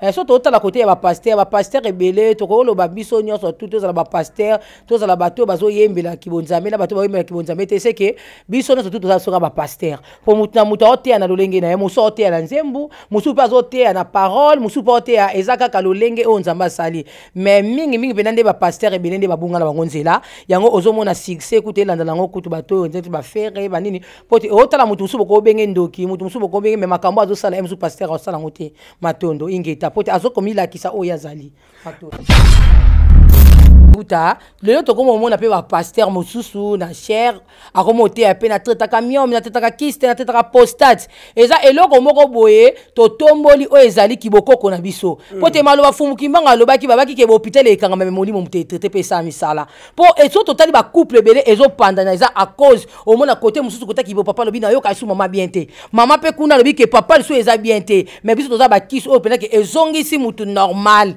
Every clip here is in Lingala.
Eh, so totala kote ya bapaster bapaster ebele tokoloba biso nyonso tu tozala bapaster tozala bato oyo bazoyembelaki bonzambe na bato oyo bayembelaki bonzambe te seke biso nyonso tu tozala soka bapaster po mutu na mutu aoteya na lolenge na ye mosu aoteya na nzembu mosu mpe azoteya na parole mosu mpe aoteya eza kaka lolenge oyo nzambe asali me mingimingi mpena nde bapaster ebele nde babunga na bango nzela yango ozomona succès kuta elanda nango kutu bato oyo nzete bafere banini po te otala motu mosu boko obenge ndoki motu mosu boko obenge me makambo azosala ye mosu paster aosala yango te matondo ingeta po te azokomilakisa oyo azali bato buta lelo tokomomona mpe bapaster mosusu na chere akoma oteya mpe natretaka miome natretaka kiste natretaka postate eza eloko moko boye totomboli oyo ezali kibokoko na biso mm. mpo te maloba fumuki mbanga alobaki babaki ke bohôpital ekangama me molimo moto etrete mpe esala misala mpo eso totali bacouple ebele ezopandana eza a cause omona kote mosusu kotaki bo papa alobi nayoka lisu mama bien te mama mpe kuna alobi ke papa lisu eza bien te me biso toza bakisi oyo mpenaki ezongisi motu normal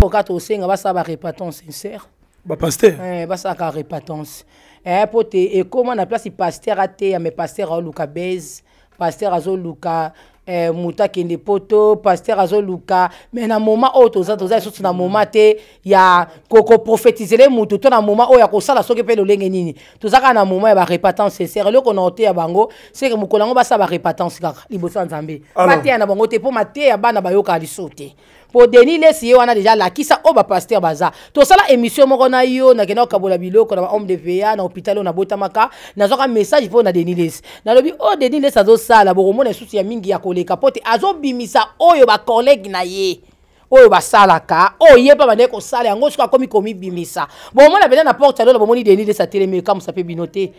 mpoka tosenga basala barepentance sincère pasteur. bapaster eh, basalaka repentance mpo eh, te ekóma eh, na place paster ateya me pasteur aoluka bese paster azoluka Eh, moto akende poto paster azoluka me na moma oyo toza toza lisusu na moment te ya koprofetizele ko motu to na moma oyo ya kosala soki mpe lolenge nini toza kaka na moma ya barepentance sincère eloko na oteya bango seke mokolo yango basala barepentance kaka liboso ya nzambe bateya na bango te mpo mateya bana bayokaka liso te po deni lesi ye wana deja lakisa oyo bapaster baza tosala émission moko na yo nakenda kokabola biloko na bahomme de va na hôpital oyo nabotamaka nazwaka message mpo na deni lesi nalobi oyo deni lesi azosala bokomona lisusu ya mingi ya koleka mpo te azobimisa oyo bakolege na ye oyo basalaka oyo ye mpa bandeke kosala yango soki akómi komibimisa bomona mpenza na porte alola bomoni deni lesi atelemi ekamusa mpe bino te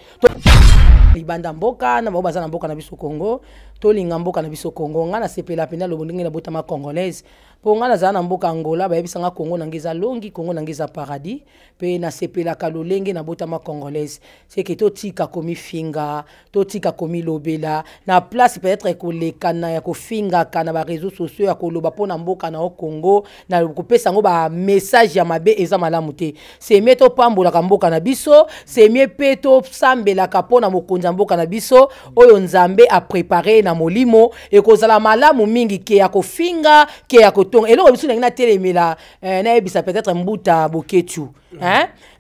libanda mboka na bao baza na mboka na biso congo tolinga mboka na biso congo ngai nasepela mpenza lobo ndenge nabotama congolaise mpo ngai nazala na mboka angola bayebisanga kongo nange eza longi kongo nange eza paradis mpe nasepelaka lolenge nabotama congolaise seke totika komifinga totika komilobela na place peut-être kolekana ya kofingaka na bareseau sociaux ya koloba mpona mboka na yo kongo na kopesa yango bamessage ya mabe eza malamu te semie topambolaka mboka na biso semie mpe tosambelaka mpona mokonzi ya mboka na biso oyo nzambe aprepare na molimo ekozala malamu mingi ke ya kofinga ke ya ko kotonga eloko biso ndenge natelemela eh, nayebisa peut-être mbuta boketu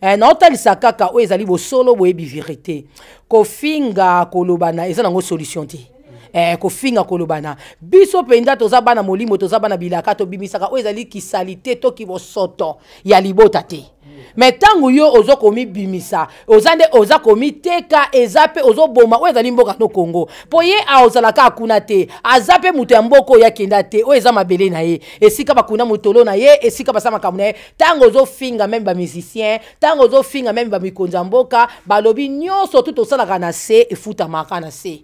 eh, naotalisa kaka oyo ezali bosolo boyebi vérité kofinga kolobana eza nango solution te eh, kofinga kolobana biso mpenza toza bana molimo toza bana bilaka tobimisaka oyo ezali kisali te to kibosoto ya libota te me ntango yo oza komibimisa oza nde oza komiteka eza mpe ozoboma oyo ezali mboka no kongo mpo ye ozalaka akuna te aza mpe moto ya mboka oyo akenda te oyo eza mabele na ye esika bakunda motolo na ye esika basala makambo na ye ntango ozofinga meme bamusicien ntango ozofinga meme bamikonzi ya mboka balobi nyonso tu tosalaka na se efutamaka na se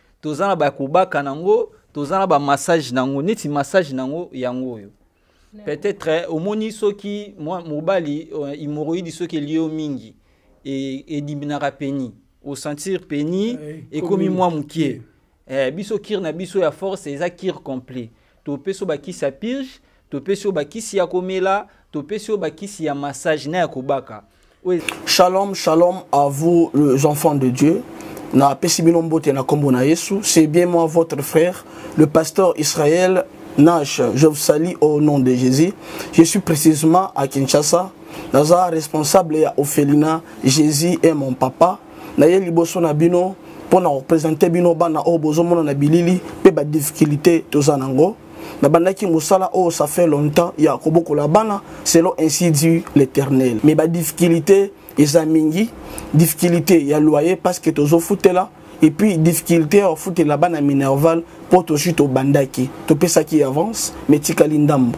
toza na kubaka nango toza na massage nango neti massage nango yango oyo peut-être eh, omoni soki mwa mobali imoroidi eh, soki elie yo et sentir peni et peni moi mukie eh biso kir na biso ya force eza kir complet peso baki sa ya pige ba oyo si ya komela topesi oyo si ya massage na ya kobaka shalom shalom à vous les enfants de dieu na apesi bino mbote na kombo na yesu c'est bien moi votre frère le pasteur israël nash je vous salue au nom de jésus je suis précisément à kinshasa naza responsable ya ofelina jésus et mon papa naye liboso na bino mpo na kopresente bino bana oyo bozomona na bilili mpe badifficulté toza nango nabandaki mosala oyo ça fait longtemps ya kobokola bana selon ainsi dit l'éternel mais badifficulté eza mingi difficulté ya loyer parceke tozofutela epuis difficulté ya kofutela bana minerval mpo tozwi tobandaki topesaki avance me etikali ndambo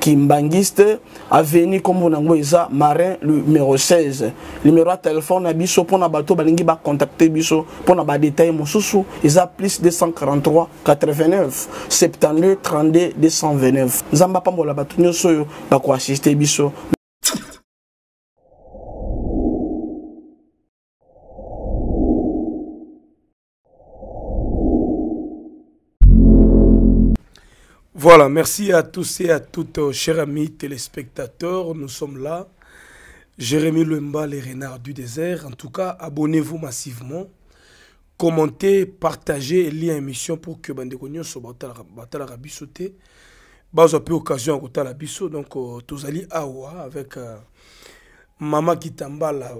kimbangiste aveni kombo nango eza marin numéro 16 numéro ya telefone na biso mpona bato balingi bacontacte biso mpona badetail mosusu eza plus 243 89 72 32 229 nzambe apambola bato nyonso oyo bakoasiste biso Voilà, merci à tous et à toutes, euh, chers amis téléspectateurs. Nous sommes là. Jérémy Lemba, les renards du désert. En tout cas, abonnez-vous massivement. Commentez, partagez, et liez émission pour que Bandekonyo soit batala rabisoté. Bazo un peu occasion à la biso. Donc, euh, tous alli Awa avec euh, Maman Kitambala,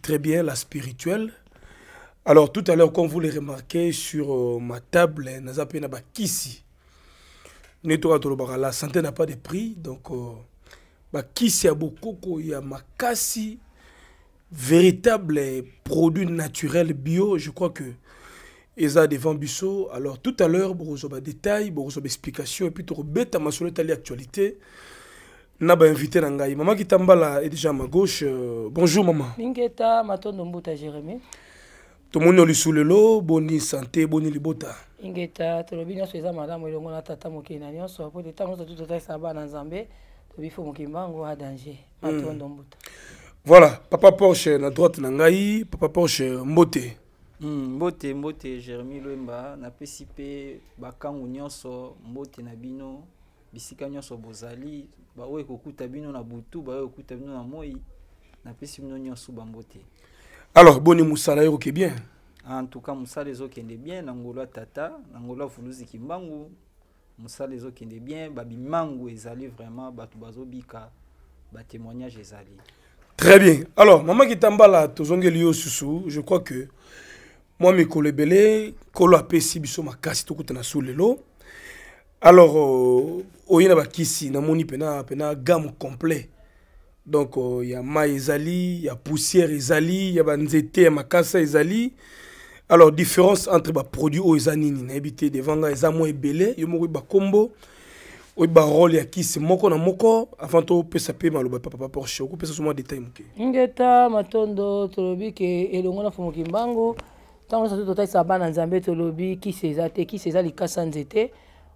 très bien, la spirituelle. Alors, tout à l'heure, comme vous l'avez remarquez sur ma table, Nazapena Kissi la santé n'a pas de prix donc euh, bah, qui beaucoup, il bokoko ya makasi véritable euh, produit naturel bio je crois que ont des vents alors tout à l'heure pour des vous badétail des bah, explications et puis vous ma sur l'actualité na invité na ngai Maman qui est déjà à ma gauche euh, bonjour maman. mingeta matondo mbuta Jérémy. tomoni olisulu boni sante boni libota ingeta tolobi nyonso eza malamu elongo na tata mokili na nyonso po te ntango nyonso totalisa bana na nzambe tobifo mokimbango adanger matondo hmm. mbuta voilà papa porche na droite na ngai papa porche mbote mm, mbote mbote germi lwemba napesi mpe bakangu nyonso mbote na bino bisika nyonso bozali baoyo ekokuta bino na butu baoyo ekokuta bino na moi napesi bino nyonso bambote alors bonne salaire bien en tout cas les bien tata na bien. Moussa les bien. qui est bien babimangu ezali vraiment bato ils ezali très bien alors Maman kitambala tozongeli yo susu je crois que apesi biso makasi tokutana so lelo alors euh, na vous pena pena gamme complet donc uh, ya mai ezali ya poussière ezali ya banzete ya makasa ezali alors différence entre baproduit oyo eza nini nayebi te devant ngai eza mwa ebele yo moko oyi bakombo oyi barole ya kisi moko na moko avant topesa mpe maloba papa porche okopesa so mwa détail moke ngeta matondo tolobi ke elongo na fomoki mbangu ntango nyonso totalisa bana nzambe tolobi kisi eza te kisi eza likasa nzete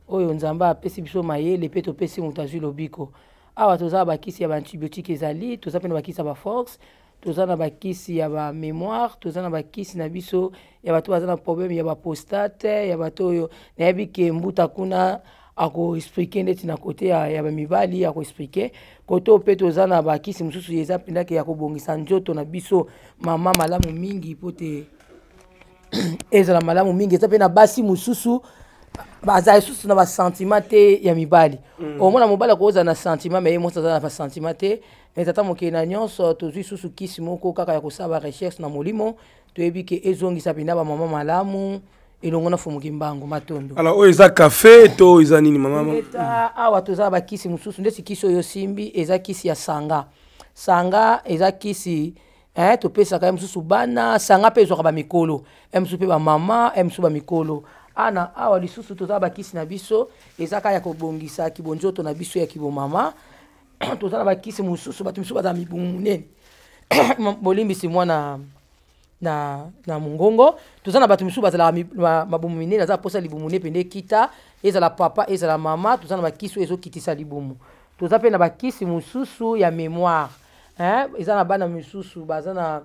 oyo nzambe apesi biso mayele mpe topesi moto azwi lobiko awa toza bakisi ya baantibiotique ezali toza mpe na bakisi ya baforce toza na bakisi ya bamémoire toza na bakisi na biso ya bato baza na problème ya bapostate ya bato oyo nayebi ke mbuta kuna akoexplike ndeti na kote ya, ya bamibali akoexplike kote oyo mpe toza na bakisi mosusu eza mpendake ya kobongisa nzoto na biso mama malamu mingi mpo te ezala malamu mingi eza mpe na basi mosusu baza lisusu na basentiment te ya mibali omona mm. mobali akozala na sentiment ma ye mwasi aza na basentiment te me tata mokili na nyonso tozwi lisusu kisi moko kaka ya kosala barecherche na molimo toyebi ke ezongisa mpena bamama malamu elongo na fumuki mbango matondo alors oyo eza kafe to eza nini mama eta awa toza bakisi mosusu ndesi kisi oyo simbi eza kisi ya sanga sanga eza kisi eh, topesaka ye mosusu bana sanga mpe ezwaka bamikolo ye eh, mosusu mpe bamama ye eh, mosusu bamikolo ana awa lisusu toza bakisi na biso eza kaka ya kobongisa kibonzoto na biso ya kibomama toza na bakisi mosusu bato misusu baza mibumu monene bolimbisi mwana na, na mongongo toza na bato misusu bazala mabomo minene aza posa libumu ne pende ekita ezala papa ezala mama toza na bakisi oyo ezokitisa libumu toza mpe na bakisi mosusu ya mémoire eza na bana misusu baza na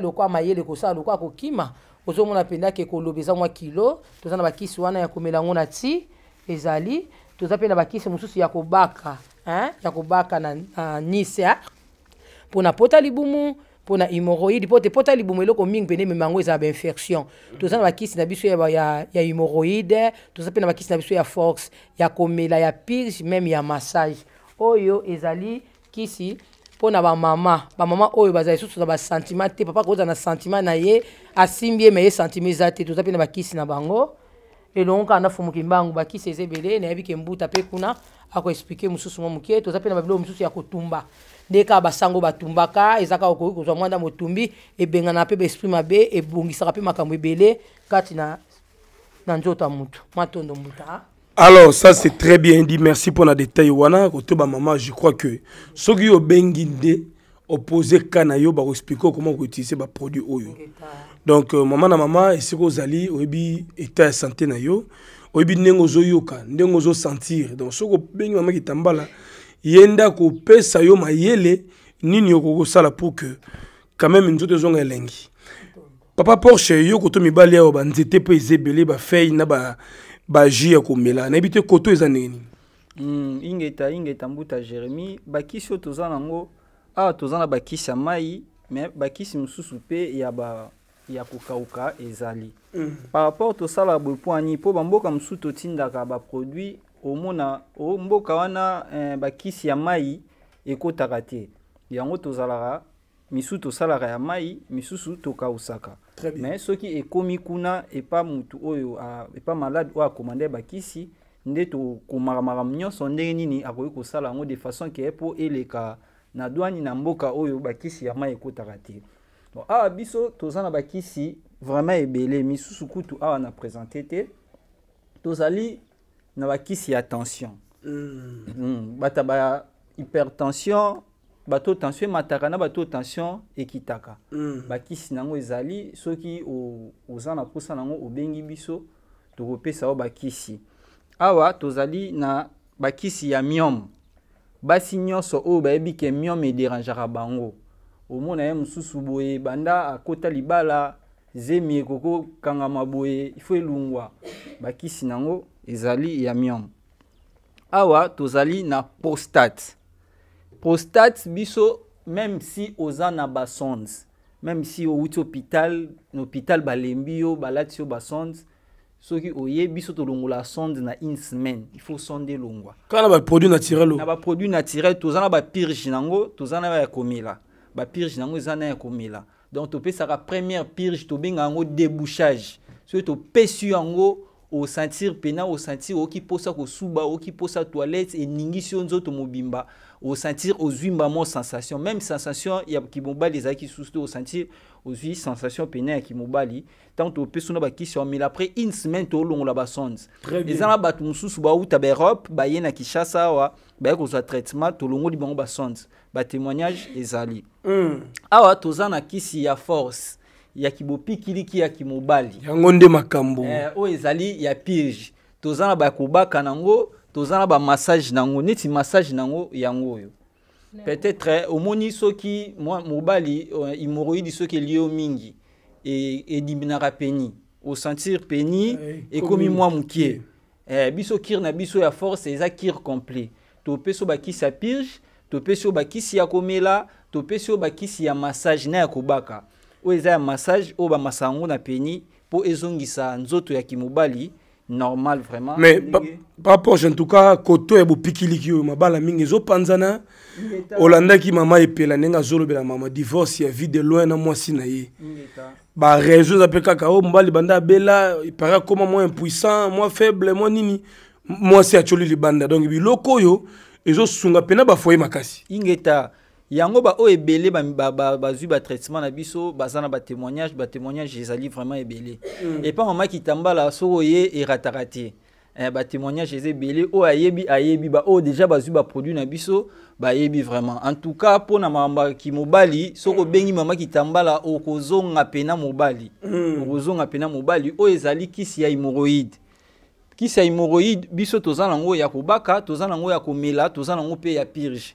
lokwa mayele kosala lokwa kokima ozomona pendaki ekoloba eza mwa kilo toza na bakisi wana ya komela yango na ti ezali toza mpe na bakisi mosusu ya kobaka ya kobaka na, na nice mpona pota libumu mpona humoroïde mpo te pota libumu eloko mingi pene emema yango ezala bainfection toza na bakisi na biso ya, ya, ya humoroïde toza mpe na bakisi na biso ya force ya komela ya pige meme ya massage oyo ezali kisi mpo na bamama bamama oyo baza lisusu na basentiment te papa akoza na sentiment na ye asimbi ye me ye sentiment eza te toza mpe na bakisi na bango elongo kaka nafumuki mbangu bakisi eza ebele nayebi ke mbuta mpe kuna akoexplike mosusu mwa moke toza mpe na babiloko mosusu ya kotumba nde kaka basango batumbaka eza kaka okoki kozwa mwa ndambo otumbi ebengana mpe baesprit mabe ebongisaka mpe makambo ebele kati na, na nzoto ya motu mwa tondo mbuta ah. Alors, ça, c'est très bien dit. Merci pour la détail. Wana, bah, maman, je crois que ce qui est bien opposé Kanayo, va bah, expliquer comment utiliser les bah, produit Oyo. Donc, euh, maman na maman, et ce que vous allez, oyebi état de santé nayo, oyebi nengo zo yoka, nengo zo sentir. Donc, ce que bengi maman qui tambala, yenda ko pesa yo mayele, nini yoko sala pour que quand même nous autres zonga elengi. Papa Porsche, yo koto mibali ya obanzete pe ezebele ba feuille na ba baji ya komela nayebi te koto eza ndenge nini mm, ingeta ingeta mbuta jérémi bakisi oyo toza nango awa toza na bakisi ya mai me bakisi mosusu mpe ya ba ya kokauka ezali mm. par rapport tosala boye poani mpo bamboka mosusu totindaka baproduit omona o mboka wana eh, bakisi ya mai ekɔtaka te yango tozalaka misusu tosalaka ya mai misusu tokausaka mais soki ekomi kuna epa motu oyo oh, ah, epa malade oyo oh, akomanda bakisi nde tokomaka makambo nyonso ndenge nini akoki ah, kosala yango de façon ke mpo eleka na dwani na mboka oyo oh, bakisi ya mai ekotaka te bon awa ah, biso toza na bakisi vraiment ebele misusu kutu awa na présente te tozali na bakisi ya tension mm. mm. bato ya hypertension bato tension emataka na bato tension ekitaka mm. bakisi nango ezali soki oza na mposa nango obengi biso tokopesa yo bakisi awa tozali na bakisi ya miome basi nyonso oyo bayebi ke miome ederangeaka bango omona ye mosusu boye banda akota libala zemi ekokokangama boye ifo elungwa bakisi nango ezali ya miome awa tozali na prostate prostate biso même si oza na basondes même si outi hôpital na hôpital balembi yo balati yo basondes soki oye biso tolongola sonde na une semaine il faut sonde elongwa kaka na baproduit naturel na baproduit naturel toza na bapirge nango toza na ya komela bapirge nango eza na ya komela donc topesaka première pirge tobenga yango débouchage soki topesi yango osentir pena osentir oyoki mposa kosuba oyoki mposa toilette eningisi yo nzoto mobimba au sentir aux huit mbamo sensation même sensation ya kimobali ezalaki susu te osentir ozwi sensation pene ya tant au topesi qui sont mais après une semaine long toolongola basonde eza na bato mosusu bauta a qui na kishasa bah qu'on soit traitement long tolongoli bon basonde ah ouais tous awa toza qui s'y ya force ya kibopikiliki ya kimobali yango nde makambo eh, oyo ezali ya pige toza na bakobaka ben nango toza na bamassage nango neti massage nango yango oyo peut-être eh, omoni soki mobali eh, hémoroïde soki elie yo mingi e, edimbinaka peni osentir peni eh, ekomi mwa mokie biso kire na biso ya force eza kire complet topesi oyo bakisi ya pirge topesi oyo bakisi ya komela topesi oyo bakisi ya massage na ya kobaka oyo eza ya massage oyo bamasa yango na peni mpo ezongisa nzoto ya kimobali normal vraiment mais par rapport en tout cas koto ya bopikiliki oyo mabala mingi ezopanzana olandaki mama epela ndenge azolobela mama divorce ya vie de loin na mwasi na ye bareseau eza mpe kaka oyo oh, mobali banda abela epare akóma mwa impuissant mwa faible mwa nini mwasi atyoli libanda donc biloko oyo ezosunga mpena bafoye makasi ingeta yango o ebele bazwi traitement na biso ba na ba batémoignage ezali vraiment ebele mm. epa mama kitambala soki e ratarati eh, ba batémoignage eza ebele o ayebi ayebi o déjà bazwi produit na biso bayebi vraiment en tout cas po na ki mobali soki obengi mama o kozonga pena mobali mm. kozonga pena mobali o ezali kisi ya hémorroïde kisi ya hémorroïde biso toza nango ya kobaka toza nango ya komela toza nango pe ya purge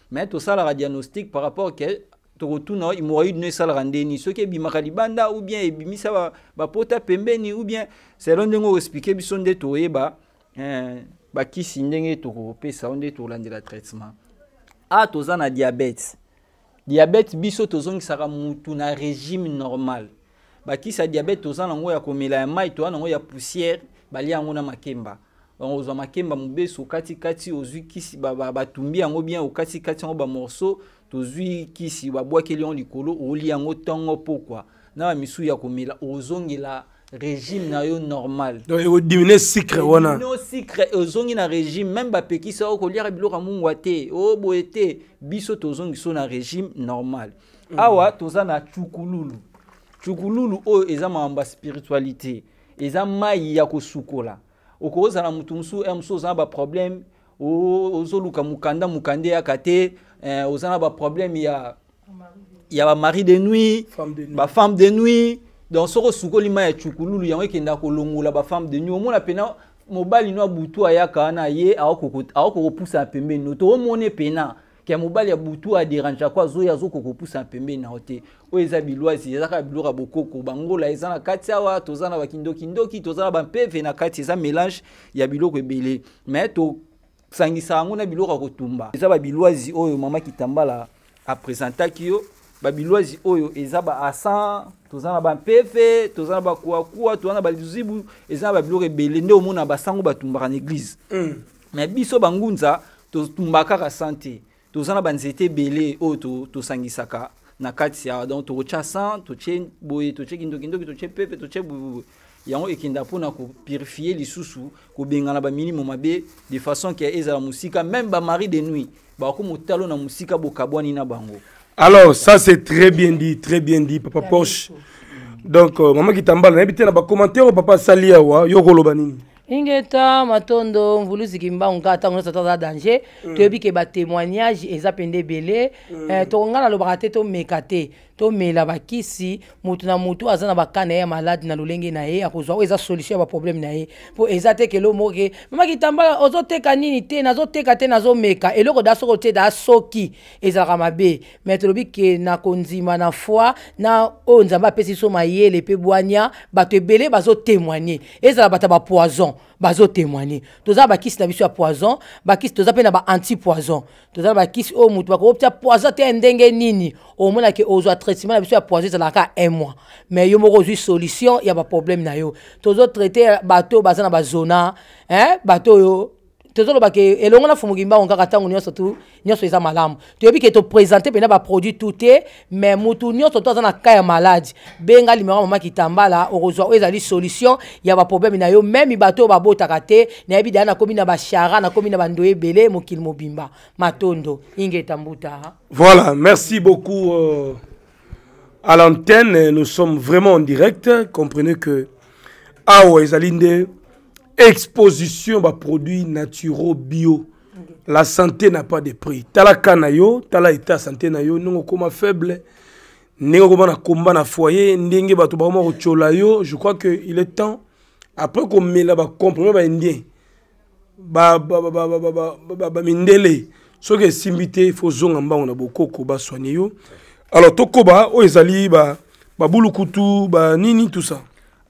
me tosalaka diagnostic par rapport ke tokotuna hémorroïde no esalaka ndeni soki ebimaka libanda ou bien ebimisa bapota ba pembeni ou bien selo ndenge oexplike biso nde toyeba eh, bakisi ndenge tokopesa o nde tolandela traitement a toza na diabete diabete biso tozongisaka mutu na régime normal bakisi ya diabete toza nango ya komela ya mai toza nango ya poussière balia yango na makemba ozwa makemba mobeso katikati ozwi kisi batumbi yango bien okatikati yango bamorceau tozwi kisi babwakeli yango likolo oli yango ntongo pokwa na bamisu ya komela ozongela régime na yo normal ekodimine sucre wana sucre ozongi na régime même bapekisa yo koliaka biloko ya mungwa te oboye oh, te biso tozongi so na régime normal mm. awa toza na cukululu cukululu oyo eza makambo ya spiritualité eza mai ya kosukola okozala mutu mosusu e eh, mosusu oza na baproblème ozoluka mukanda mukanda eyaka te eh, oza na problème ya ya mari de nuit femme de nuit donc soki osukoli ma ya cukululu kenda kolongula ba femme de nuit omona pena mobali no abutu ayaka wana ye aokokopusa pembeni no to omone pena ke ya mobali ya butu aderangeako azoya azokokopusa pembeni na yo te oyo eza bilwasi eza kaka biloko ya bokoko bangola eza na kati awa toza na bakindokindoki toza na bampeve na kati eza mélange ya biloko ebele me tosangisa yango na biloko ya kotumba eza babilwazi oyo mama kitambala apresentaki yo babilwazi oyo eza baasan toza na bampefe toza na bakuakuwa toza na balizibu eza na babiloko ebele nde omona basango batumbaka na eglize me mm. biso bangunza totumba kaka sante toza na banzete ebele oyo tosangisaka na kati ya donc tokotya san totie boye totie kindokindoki totie pepe totie boyeboye yango ekenda mpona kopurifie lisusu ba minimum mabe de façon que ezala musika même Marie de nuit bako motalo na mosika bokabwani na bango alors ça c'est très bien dit très bien dit papa poche donc euh, mama kitambala nayebi te na ba oyo papa saliawa, wa yo koloba nini hinge ta matondo mvulu ziki mbangu kaka ntango nyonso toza danger mm. toyebi ke batémoignage eza mpe nde ebele mm. eh, tokongana alobaka te tomeka te tomela bakisi motu na motu aza na bakana ye ya maladi na lolenge na ye akozwa oyo eza solution ya baproblème na ye mpo eza te kelo moke mama kitambala ozoteka nini te nazoteka te nazomeka eloko da soko te da soki ezalaka mabe me tolobi ke na kondima na foi na oyo nzambe apesi so mayele mpe bwanya bato ebele bazotémoigne ezala bato ya bapoison bazotémoigne toza bakis na biso ya poison à toza pe na anti poison toza o bakisi ba ko bakokotia poison te ndenge nini omonake ozwa traitement na biso ya poison ka un mois mais yo moko ozwi solution ya problème na yo tozotraite bato bateau baza na bazona hein? bato yo tozoloba ke elongo na funguki mbango kaka ntango nyonso tu nyonso eza malamu toyebi ke topresente mpenza baproduit tu te me mutu nyonso to aza na ka ya maladi benga limero mama kitambala okozwa oyo ezali solution ya baproblème na yo même bato oyo babotaka te nayebi dala nakomi na ba nakomi na bandoy bele mokil mobimba matondo inge tambuta voilà merci beaucoup euh, à l'antenne nous sommes vraiment en direct comprenez que awa ah ezali nde exposition baproduits naturaux bio la santé n'a pas de prix talaka na yo tala état santé na yo ndenge okóma faible ndenge okóma na komba na foyer ndenge bato bakóma kotyola yo je crois que il est temps après komela bacomprime baindien bamindele soki esimbi te il faut zonga mbango na bokoko baswane yo alors tokoba oyo ezali babulukutu banini tout ça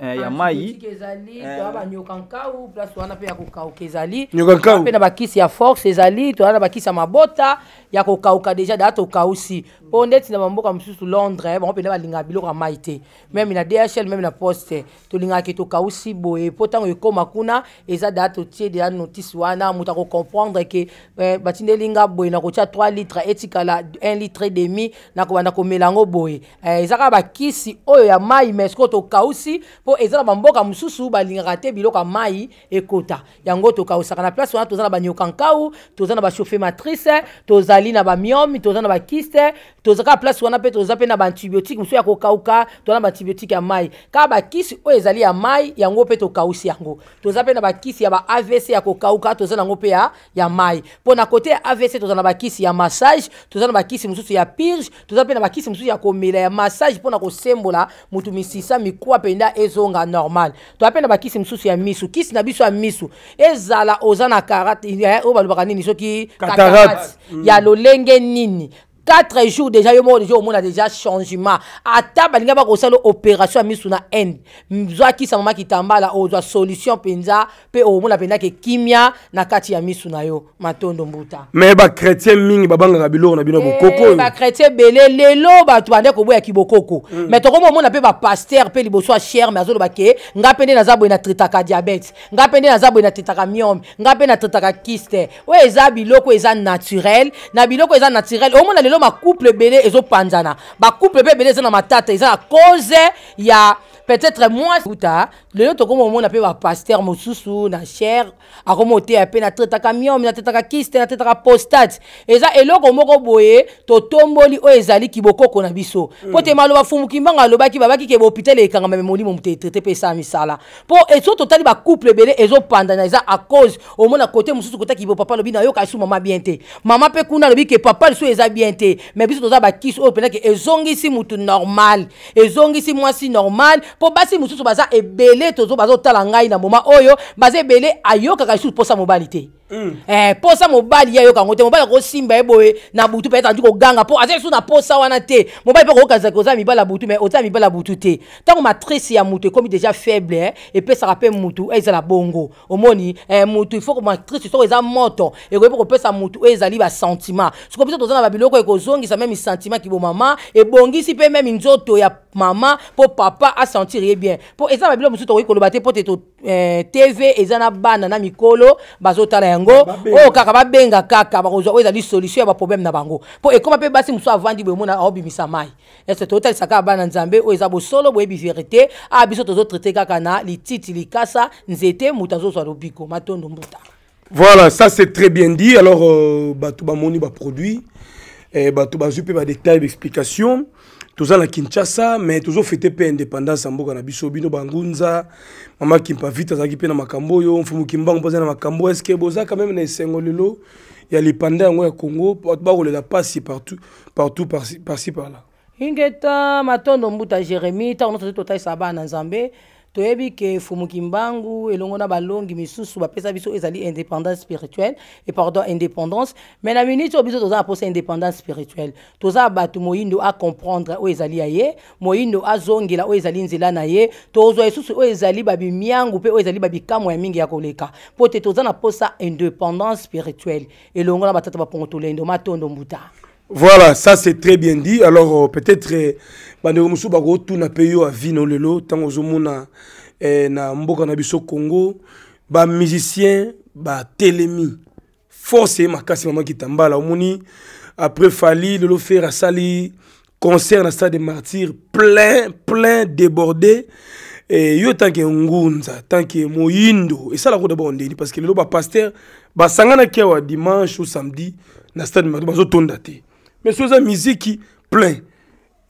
Eh, ya mai ezalipe eh. na bakisi ya force ezali toza na bakisi ya mabota ya kokauka déjà daa tokausi mpo ndeti na bamboka mosusu londres bango mpena balingaka biloko ya mai te meme na dhl meme na poste tolingaka ke tokausi boye mpo ntango ekóma kuna eza daa totie déjà notice wana moto akocomprendre ke eh, batindelinga boye na kotia 3 litre etikala 1 litre demi na kobanda komela yango boye eza kaka bakisi oyo ya mai mais sikoyo tokausi mpo eza na bamboka mosusu balingaka te biloko ya mai ekota yango tokausaka na place wana toza na banyokankau toza na bashofe matrice tozali na bamiome toza na bakiste tozalaka place wana mpe toza mpe na baantibiotique mosusu ya kokauka toza na baantibiotique ya mai kaka bakisi oyo ezali ya mai yango mpe tokausi yango toza mpe na bakisi ya ba avc ya kokauka toza nango mpe ya, ya mai mpo na kote ya avc toza na bakisi ya massage toza na bakisi mosusu ya purge toza mpe na bakisi mosusu ya komela ya massage mpona kosembola motu misisa mikuwa penda ezonga normal toza mpe na bakisi mosusu ya misu kisi na biso ya misu ezala oza na karate oyo balobaka nini soki katarate ya lolenge nini 4 jours déjà yo a déjà a déjà changement ata ko opération end. misu na ki zwakisa mama o oh, solution mpenza mpe oh, a mpenza ke kimia na kati ya misuna yo matondo mbuta me chrétien mingi ka biloko na bino eh, bokoko ba chrétien belé lelo ki les me liboso me ba ke nga pende na zabo na tritaka nga pende na zabo boye na tritaka nga pende na tritaka kiste oyo biloko eza naturel na biloko eza naturel oh, lelo bacouple ebele ezopanzana bacouple mpe ebele eza na matata eza na cause ya peut-être moi uta lelo tokomomona mpe bapaster mosusu na chere akoma oteya mpe natetaka miome natetaka kiste natetaka postate eza eloko moko boye totomboli oyo ezali kibokoko na biso mpo mm. te maloba fumuki mbango alobaki babaki ke bohôpital ekangama me molimo moto etraite mpe esala misala mpo eso totali bacouple ebele ezopandana eza a cause omona kote mosusu kotaki bo papa alobi nayokaki su mama bien te mama mpe kuna alobi ke papa liso eza bien te mais biso toza bakisi oyo mpenzaki ezongisi motu normal ezongisi mwasi normal mpo basi mosusu baza ebele tozobazotala ngai na moma oyo baza ebele ayokaka lisusu mposa mobali te Mm. Eh, posa mobali yayoka yango te mobali mon ye boye na butu mpe du koganga po aza lisusu na posa wana te mobali mpe akokanzaka oza mi bala butu mais oza mi bala butu te ma matrice ya comme komi déjà faible eh, epesaka mpe za eh, ezala bongo omoni eh, moutou motu ifaut matrice soko eza moto ekoki mpo kopesa za oyo eh, ezali basentiment soko biso toza na zongi, ekozongisa même sentiment bo mama si pe même nzoto ya mama po papa sentir yé bien Po, eza babilo, babiloko mosusu tokoki koloba te to eh, tv eza na bana na mikolo bazotala yango o oh, kaka babenga kaka bakozwa oyo ezali solution ya problème na bango mpo ekoma pe basi mosusu avandi boye mona aobimisa mai ese totalisa kaka bana nzambe oyo eza bosolo boyebi vérité a ah, biso tozotraite kaka na li lititi kasa nzete mutazo azozwa lobiko matondo mbuta voilà ça c'est très bien dit alors euh, bato bamoni baproduit eh, bato bazwi mpe badetail baexplication toza na kinshasa me tozofete mpe indépendance ya mboka na biso bino bangunza mama kimpa vite azalaki mpe na makambo oyo mfumu kimbango mpo aza na makambo estce boza quand même na esengo lelo ya lipanda yango ya congo bato bakolela pasi partout partout parci parla ingeta matondo mbuta jérémi ntango nyonso totalisa bana nzambe toyebi ke fumuki mbangu elongo na balongi misusu bapesa biso ezali indépendance spirituelle e pardon indépendance mais na miniti oyo biso toza na mposa indépendance spirituelle toza bato moyindo acomprendre oyo ezali ya ye moyindo azongela oyo ezali nzela na ye tozwa lisusu oyo ezali babimiangu mpe oyo ezali babikamwa ya mingi ya koleka mpo te toza na mposa indépendance spirituelle elongo na batata bapongo tolendo matondo mbuta Voilà, ça c'est très bien dit. Alors euh, peut-être euh, bandeko mosusu bakotuna mpe yo avino lelo ntango ozomona euh, na mboka na biso congo ba telemi force ye eh, makasi qui tambala omuni après fali lelo fer sali concert na stade des martyrs plein plein débordé et yo tanke ngunza tanke moyindo route dabord dit parce que lelo ba sangana awa dimanche ou samedi na stade martyr bazotonda mais soki eza miziki plein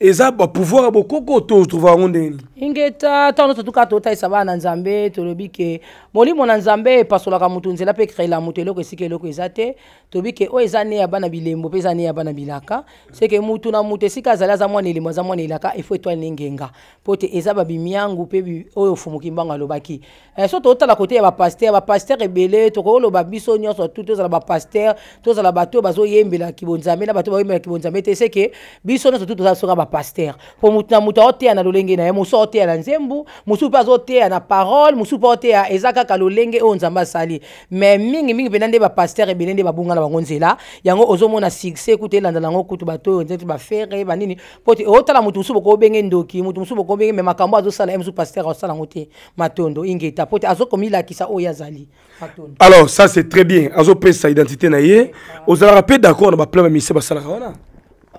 eza bapouvoir ya bokoko to otrouva yango ndenge nini inge ta ntango nyonso tuka totalisa bana na nzambe tolobi ke eh, molimo na nzambe epasolaka moto nzela mpe ekrela moto eloko esika eloko eza te tobi ke oyo eza ne ya bana bilembo mpe eza ne ya bana bilaka seke motu na moto esika azali aza mwana elembo aza mwana elaka efo etwale ne ngenga mpo te eza babimiangu mpe oyo fumuki mbango alobaki eh, so totala kote ya bapaster bapaster ebele tokoloba biso nyonso tu tozala bapaster tozala bato oyo bazoyembela kibonzambe na bato baoyembela kibonzambe te seke biso nyonso tu tozala soka bapaster mpo motu na moto aoteya na lolenge na ye mosu aoteya na nzembo mosusu mpe azoteya na parole mosusu mpe aoteya eza kaka kaka lolenge oyo nzambe asali me mingimingi mpena nde bapaster ebele nde babungana bango nzela yango ozomona succès kuta elandana yango kutu bato oyo nzeti bafere banini po te otala motu mosusu bokobenge ndoki motu mosusu bokobenge me makambo azosala ye mosusu paster asala yango te matondo ingeta po te azokomilakisa oyo azali alors ça c'est très bien azopesa identité na ye ozalaka mpe d'accord na baplan bamisi basalaka wana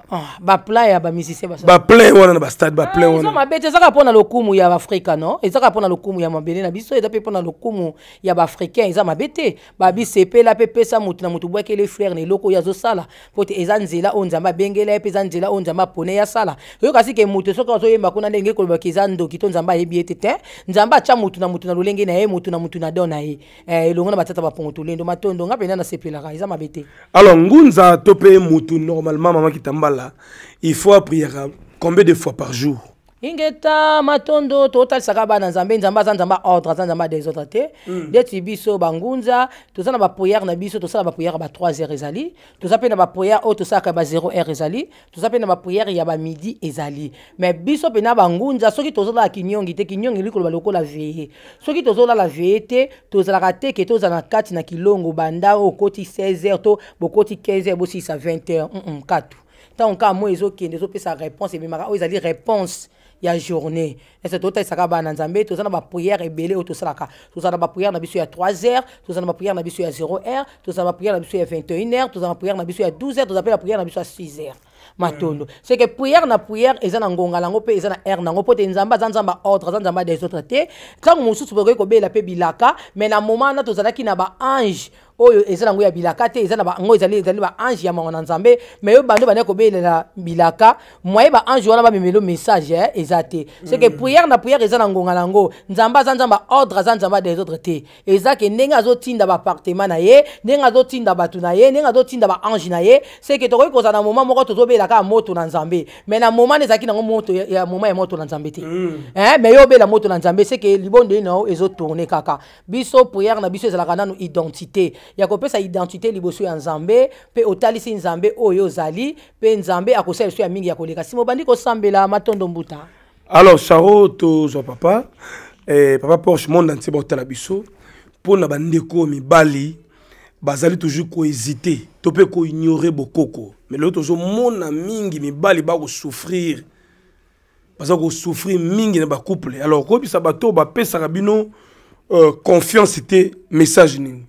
Ah, baplan ya bamusicien baplan wana na bastade baplan ah, wana mabe te ezaka mpona lokumu ya baafrika no ezaka mpona lokumu ya mabele na biso eza mpe mpona lokumu ya baafricain eza mabe te babisepela mpe pesa motu na motu bwakele flaire na eloko oyo azosala mpo te eza nzela oyo nzambe abengela ye mpe eza nzela oyo nzambe apone ye asala oyoka sike motu soki azoyemba kuna ndenge kolobaki eza ndoki to nzambe ayebi ye te te nzambe atya motu na motu na lolenge na ye motu na motu na don na ye eh, elongo na batata bapongo tolendo matondo nga mpena nasepelaka eza mabe te alors ngunza to mpe motu normalement mama kitambala kosala il faut prier combien de fois par jour ingeta matondo total bana nzambe nzambe nzamba nzambe ordre nzamba nzambe adesordre te hmm. ndeti biso bangunza toza ba bapriere na biso tosala bapriere ba 3 heure ezali toza mpe na bapriere oyo tosalaka ba 0 heure ezali toza mpe na bapriere ya ba midi ezali mais biso pe mpena bangunza soki tozolala kinyongi te kinyongi likoloba lokola veye soki la veye te tozalaka te ke tozala na kati na kilongo banda o koti 16 heure to bokoti 15 heure sa 20 heure katu ntango kaka moi ezokende ezopesa réponse ememaka oyo ezali réponse il y a journée et ese totalisaka bana nzambe toza na baprière ebele oyo tosalaka toza na baprière na biso ya 3 heures toza na baprière na biso ya 0 heure toza na baprière na biso ya 21 heures toza na baprière na biso ya 12 heures toza mpe na prière na biso ya 6 heures matondo c'est que prière na prière eza na ngonga nango mpe eza na aire nango po te nzambe aza nzambe ordre aza nzambe ya des autres souci ntango mosusu bokoki kobela mpe bilaka mais na moment wana tozalaki na ange oyo eza nango ya bilaka te eza na bango ezali ezali baange ya mango na nzambe mai oyo bando bandai kobelela bilaka mwaye baange wana bamemelo message eh, eza te seke mm. priere na priere eza na ngonga na yango nzambe aza nzambe ordre aza nzambe des autres te eza ke ndenge azotinda bapartema na ye ndenge azotinda bato na ye ndenge azotinda baange na ye seke tokoki kozala na moma moko tozobela kaka moto na nzambe mai na moma nde ezalaki nango moto ya moma ya moto na nzambe te mm. eh, mai yo obela moto na nzambe seke libondo ye na yo ezotourne kaka biso priere na biso ezalaka nanu identité ya kopesa identité liboso ya nzambe mpe otalisi nzambe oyo ozali mpe nzambe akosala biso ya mingi ya koleka nsima obandi kosambela matondo mbuta alors charo tozwa papa eh, papa porche monde antie baotala biso mpo na bandeko mibali bazali toujours kohésite to mpe koignore bokoko mais lelo tozomona mingi mibali bakosouffrir baza kosouffrir mingi na bacouple alors koyebisa bato oyo bapesaka bino euh, confiance te message nini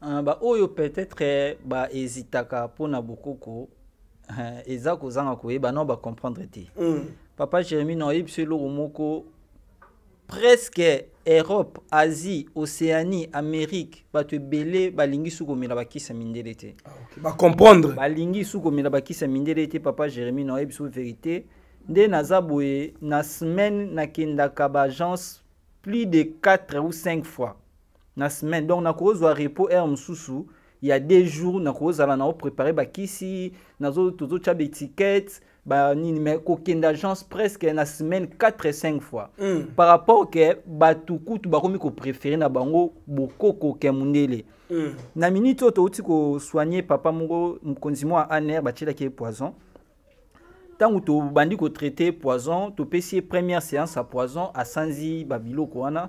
Hein, bah, oyo peut-être baezitaka mpona bokoko hein, eza kozanga koyeba no comprendre te hmm. papa Jérémie na oyebisa eloko moko presque europe asie océanie amérique bato ebele balingi suki komela bakisa mindele te ah, bacomprendre balingi suki komela bakisa mindele te papa Jérémie na oyebisa vérité nde naza boye na semaine nakendaka baagence plus de 4 ou 5 fois na semaine donc na nakozwa repos il y a deux jours na nakozala naoprépare bakisi tozotya ba banini me kokenda agence presque na semaine 4 et 5 fois mm. par rapport que ba tukutu ba komi ko préférer na bango bokoko ke mondele mm. na minute oyo ko soigner papa moko mokonzi mwa ya ba batielaki ke poison ntango tobandi traiter poison topesi ye première séance ya poison babilo ko wana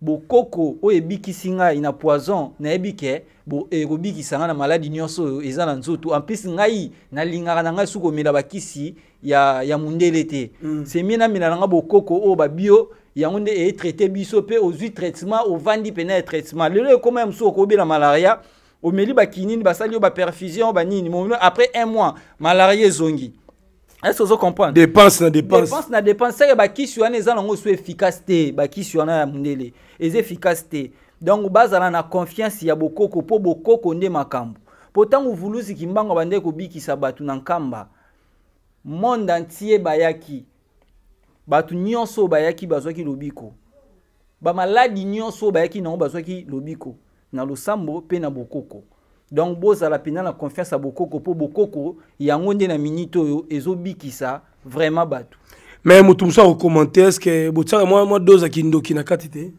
bokoko le coco singa na poison ebike bo ekobikisa eh, traité na maladie nyonso oyo eza en plus ngai na na ngai suko bakisi ya, ya mundeleté mina hmm. est un namela na ba bio, babio yango un traité biso traitement ou pene ya traitement lelo ekoma ya mosusu la malaria meli bakinini basali perfusion, après un mois malaria zongi est ozo comprendre dépense na dépense dépense na dépense seke bakisi wana eza nango so efficace te bakisi wana ya mondele eza efficace te donc bazala na confiance ya bokoko mpo bokoko nde makambo mpo ntango vuluziki mbango bandeki kobikisa bato na nkamba monde entier bayaki bato nyonso oyo bayaki bazwaki lobiko bamaladi nyonso oyo bayaki nango bazwaki lobiko na losambo mpe na bokoko donc bozala mpenza na confiance ya bokoko mpo bokoko yango nde na minite oyo ezobikisa vraiment bato mais moto mosu akokommente estceke botiaka mwa mwa dose ya kindoki na kati te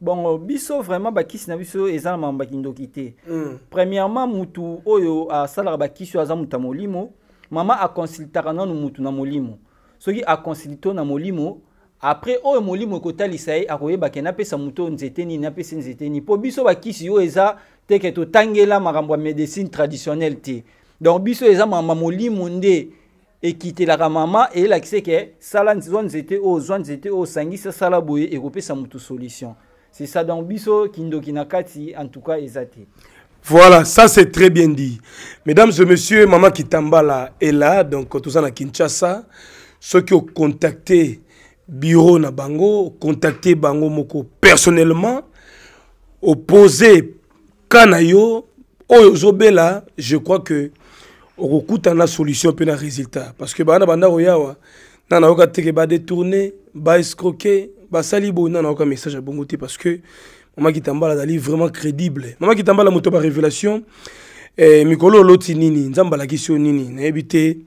bongo biso vraiment bakisi na biso eza na makambo ya kindoki te mm. premièrement motu oyo asalaka bakisi oyo aza moto ya molimo mama akonsultaka nanu motu na molimo soki akonsulte na molimo après oyo oh, molimo ekotalisa ye akoyeba ke napesa moto oyo nzete na pesa nzete nini mpo biso bakisi yo eza teke tangela, makambo ya médecine traditionnelle te donc biso eza mama molimo e quitter la mama eyelakisa eke sala zwa nzete oyo oh, Au nzete oyo oh, sangisa sala boye ekopesa muto solution c'est ça donc biso kindo kinakati en tout cas eza te Voilà, ça c'est très bien dit. Mesdames et messieurs, Maman Kitambala est là, donc tout ça à Kinshasa. Ceux qui ont contacté bureau na bango contacter bango moko personnellement opposer kanayo oyo zobela, je crois que na solution pe na résultat parce que bana banda yawa na nayoka teke badétourne ba sali boye na nayoka message a bongo parce que mama kitambala dali vraiment crédible mama kitambala moto ba révélation eh, mikolo loti nini la question yo nini na te et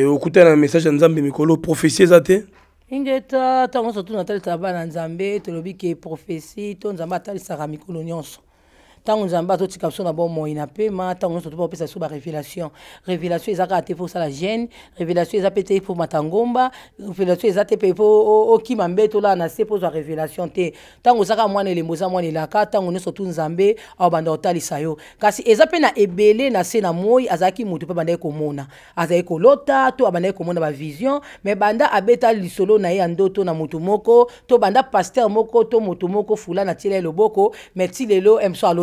eh, okutana na message nzambe mikolo prophétie eza te ingeta ntango nyonso tuna atalisaka bana nzambe tolobi ke profesi to nzambe atalisaka mikolo nyonso ntango nzambe azotika na bomoi na pema pas révélation ils kaka te ça la gêne révélation eza pe te mpo mata ngomba révélation eza pas qui m'embête na c'est révélation te ntango mwana nous nous mwana nous nous nyonso tu kasi na ebele na se na moi Azaki motu mpe nous komona Azai kolota to abandaki komona vision, me banda abeta lisolo na ya na mutumoko, moko to banda pasteur moko to motu moko nous na ye boko mais ti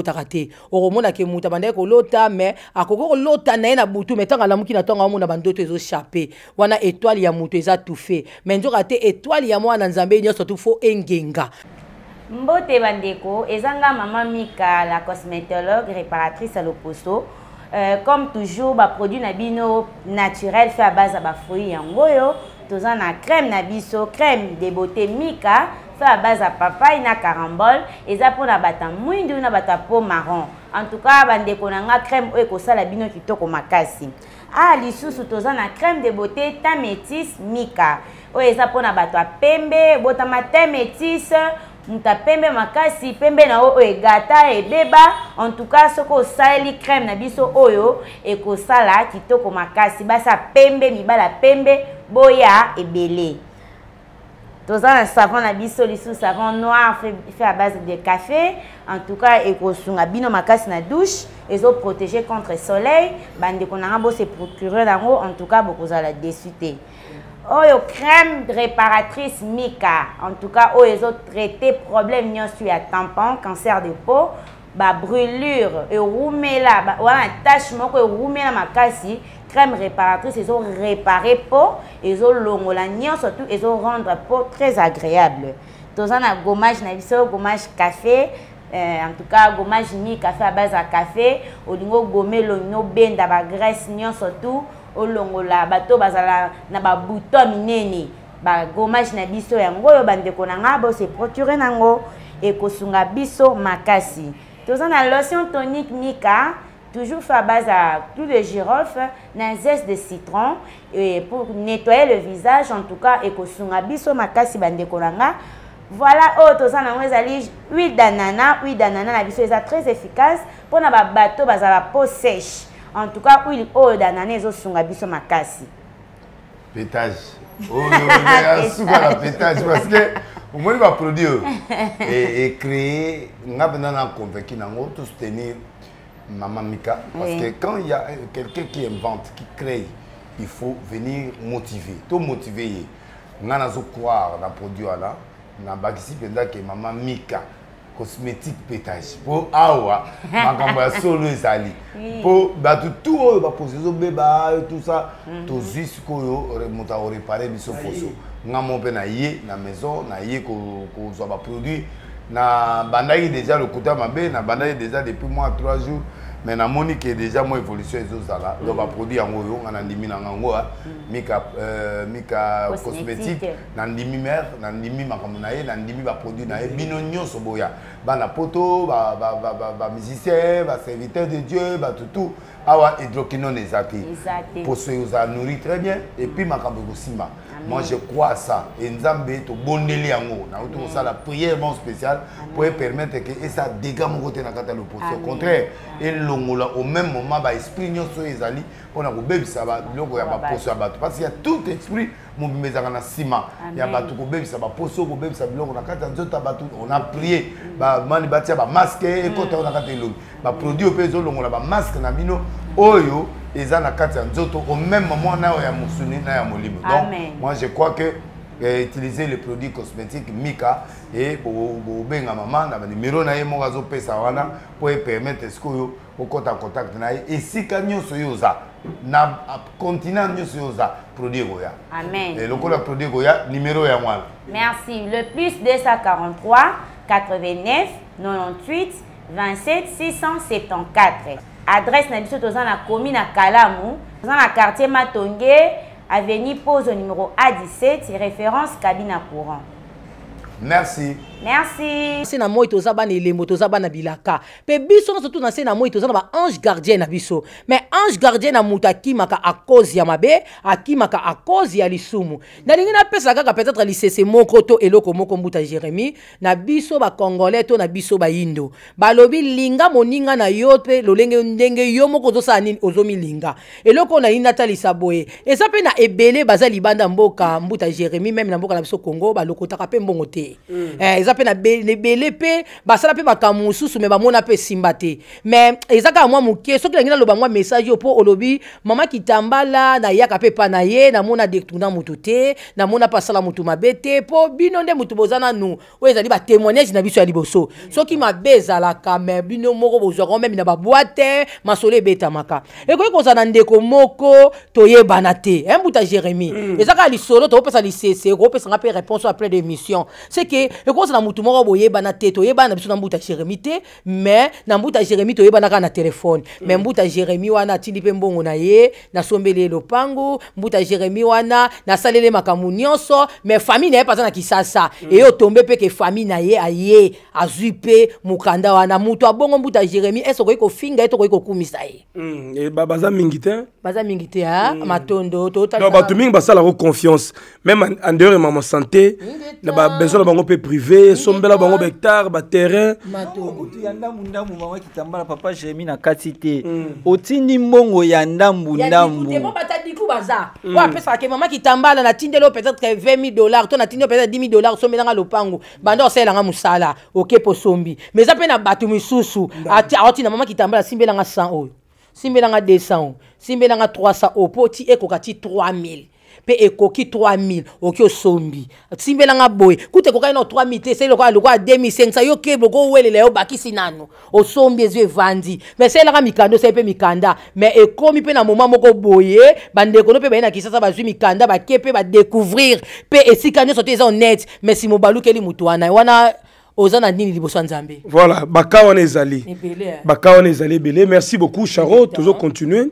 alobotaka te okomona ke moto abandaki lota me akoko lota na na butu metanga ntango alamuki na ntango amona bandoto ezochape wana étoile ya muto eza tufe me raté te etwale ya mwana nzambe nyonso tu fo engenga mbote bandeko Ezanga nga mama mika la cosmétologue réparatrice à loposo Euh, comme toujours baproduit na bino naturel fait à base ya bafruit yango oyo na crème na biso crème de beauté mika feu à base ya papai na carambole eza mpona bato ya mwindu na bato ya po marron en tout cas bandeko na nga crème oyo ekosala bino kitoko makasi ah lisusu toza na crème de beauté teint métis mika oyo eza mpona bato ya pembe botama teint métis moto apembe makasi pembe na oyo egata ebeba en tout cas soki osaleli crème na biso oyo ekosala kitoko makasi basa pembe mibala pembe boya ebele toza na savon na biso lisusu savon noir fait, fait à base de café en tout cas ekosunga bino makasi na douche ezoprotege contre soleil bandeko nanga bose procureur yango en tout cas bokozala desu te oyo crème réparatrice mika en tout cas oyo ezotraite problème nyonso ya tampon cancer de peau babrûlure ewumela wana tache moko ewumela makasi crème réparatrice, ils ont réparé peau, ils ont longola surtout, ils ont rendre peau très agréable. Dans un gommage, na gommage café, euh, en tout cas gommage ni café à base à café, au lingo gommé l'oignon benda ba graisse surtout, au bateau bato bazala na ba bouton minene. Ba gommage na biso yango yo bandeko nanga bo bah, se procurer nango et kosunga biso makasi. Dans un lotion tonique nika, toujours faire base à plus de girofle, un zeste de citron et pour nettoyer le visage en tout cas et kosunga biso makasi bandekolanga. Voilà, oh, toza na ezali huile d'ananas, huile d'ananas na biso eza très efficace pour na ba bateau bazala peau sèche. En tout cas, huile oyo oh, d'ananas ezosunga biso makasi. Pétage. Oh, asuka ah, na pétage parce que omoni baproduit oyo ekreye nga mpenza na convaincu nango tosoutenir Maman Mika. Parce que quand il y a quelqu'un qui invente, qui crée, il faut venir motiver. Tout motiver. On a croire dans produit là. On a pensa que Maman Mika cosmétique pétage. Pour awa, makambo ya solo ezali. Pour batu tout oyo ba poser zo et tout ça, mhm. tout juste ko remonta o réparer biso poso. Ngamo pe na ye na maison, na ye ko zo ba produit na déjà le côté mabe, na bandaki déjà depuis moins 3 jours. mais namoni ke déjà mwa évolution ezozala mm. donc baproduit yango oyo nga na ndimi na ngango mm. mika, euh, mika cosmétique na ndimi mare na ndimi makambo na ye na ndimi baproduit na ye mm. bino nyonso boya bana poto bamusicien baserviteur de dieu batutu awa ah hydroquinone eza te poso ozala nourri très bien epuis makambo ekosimba mm. Moi, je crois à ça. Et nous avons dit on a Nous ça la prière bon spéciale pour permettre que ça dégage mon côté dans le poste. Au contraire, et l'ongola au même moment, bah esprit nous sur les alliés, on a bébé ça va, l'ongo y a pas poste à battre. Parce qu'il y a tout esprit mon bébé ça na ciment. Il y a battu bébé ça va poste au bébé ça l'ongo na carte nous ta battu. On a prié, bah mani batia bah masque et quand on a carte mm. l'ongo, bah produit au pays l'ongo là bah masque na mino. Oyo eza na qui ont nzoto omema même oyo mosuni na ya molimo donc moi je crois que utiliser les produits cosmétiques mika et Maman, mama na banimero na ye moko pesa wana mpo epermettre sikoyo contact et si vous avez un na continent nyonso produit Amen. Le produit numéro ya merci le plus 243 89 98 27 674 adresse na la commune na kalamu dans le quartier Matongé, avenue au numéro a17 référence cabine à courant merci merci C'est na moi toza bana elembo toza bana bilaka Pe biso na nse na moi ange gardien na biso mais ange gardien na maka a cause ya mabe akimaka cause ya lisumu nalingi pesa kaka peut-être c'est mon to eloko moko mbuta Jérémy. na biso congolais to na biso Ba balobi linga moninga na yo mpe lolenge ndenge yo moko ozosala ozomi linga. eloko na nalingi natalisa boye eza pe na ebele bazali libanda mboka mbuta Jérémy. Même na mboka na biso congo balokotaka mbongo te mm. eh, eza mpe na ebele mpe basala mpe makambo mosusu me bamona mpe esimba te me eza kaka mwa moke soki nangi naloba mwa message oyo mpo olobi mama kitambala na mpe epa na ye namona detourna motu te na mona asala motu mabe te bino nde motu boza nanu oyo ezali batémoignage na biso ya liboso soki mabe ezalaka me bino moko bozwaka même na babwate masolo ebetamaka ko za na ndeko moko toyebana te embuta hein, jérémi hmm. eza li lisolo ko lisese ekopesanga mpe réponse apres d'émission c'est ke za kaka mutu moko boyebana te toyebana na biso na mbuta Jérémie mais na mbuta jérémi toyebana kaka na téléphone mais mm. mbuta Jérémie wana atindi mbongo na ye na sombele lopangu mbuta Jérémie wana salele makamu nyonso mais famille na ye mpenza na mm. et yo tomber pe ke famille na ye aye azwi mpe mukanda wana moto abongo mbuta jérémi ese ko finga ye ko okoki ye baza mingi te hein? baza mingi te a ah, mm. matondo bato mingi ko confiance même en dehors de maman santé na besoin na bango mpe privé esombela bango behectare baterrain ya ndambu ndambu bango ekitambala papa jérémi na kati te mm. otindi mbongo ya ndambu ndambu batadiku baza mm. oyo apesaka ke mama kitambala natindeli oyo peut-être 20 000 dollars to natindeli oyo peut-être 10 000 dollars osombelanga lopango banda osalelanga mosala oke posombi mais eza mpe na bato misusu aotina mama kitambala asimbelanga 100 oyo simbelanga 200 oyo simbelanga 300 oyo mpo ti ekoka ti 3000 mpe ekoki 3000 oki osombi osimbelanga boye kuta ekokaki na 3000 te seli lokola lokola 2500 yo kebe okowelela yo bakisi nano osombi ezwi evandi me selaka mikanda osali mpe mikanda me ekomi mpe na moma moko boye bandeko no mpe baye na kisasa bazwi mikanda bake mpe badécouvrir mpe esika nyonso te eza honnête me si mobalukeli motu wana wana Voilà, na nini liboso allé, voilà baka wana ezali eh. baka wana merci beaucoup charo Toujours continuer.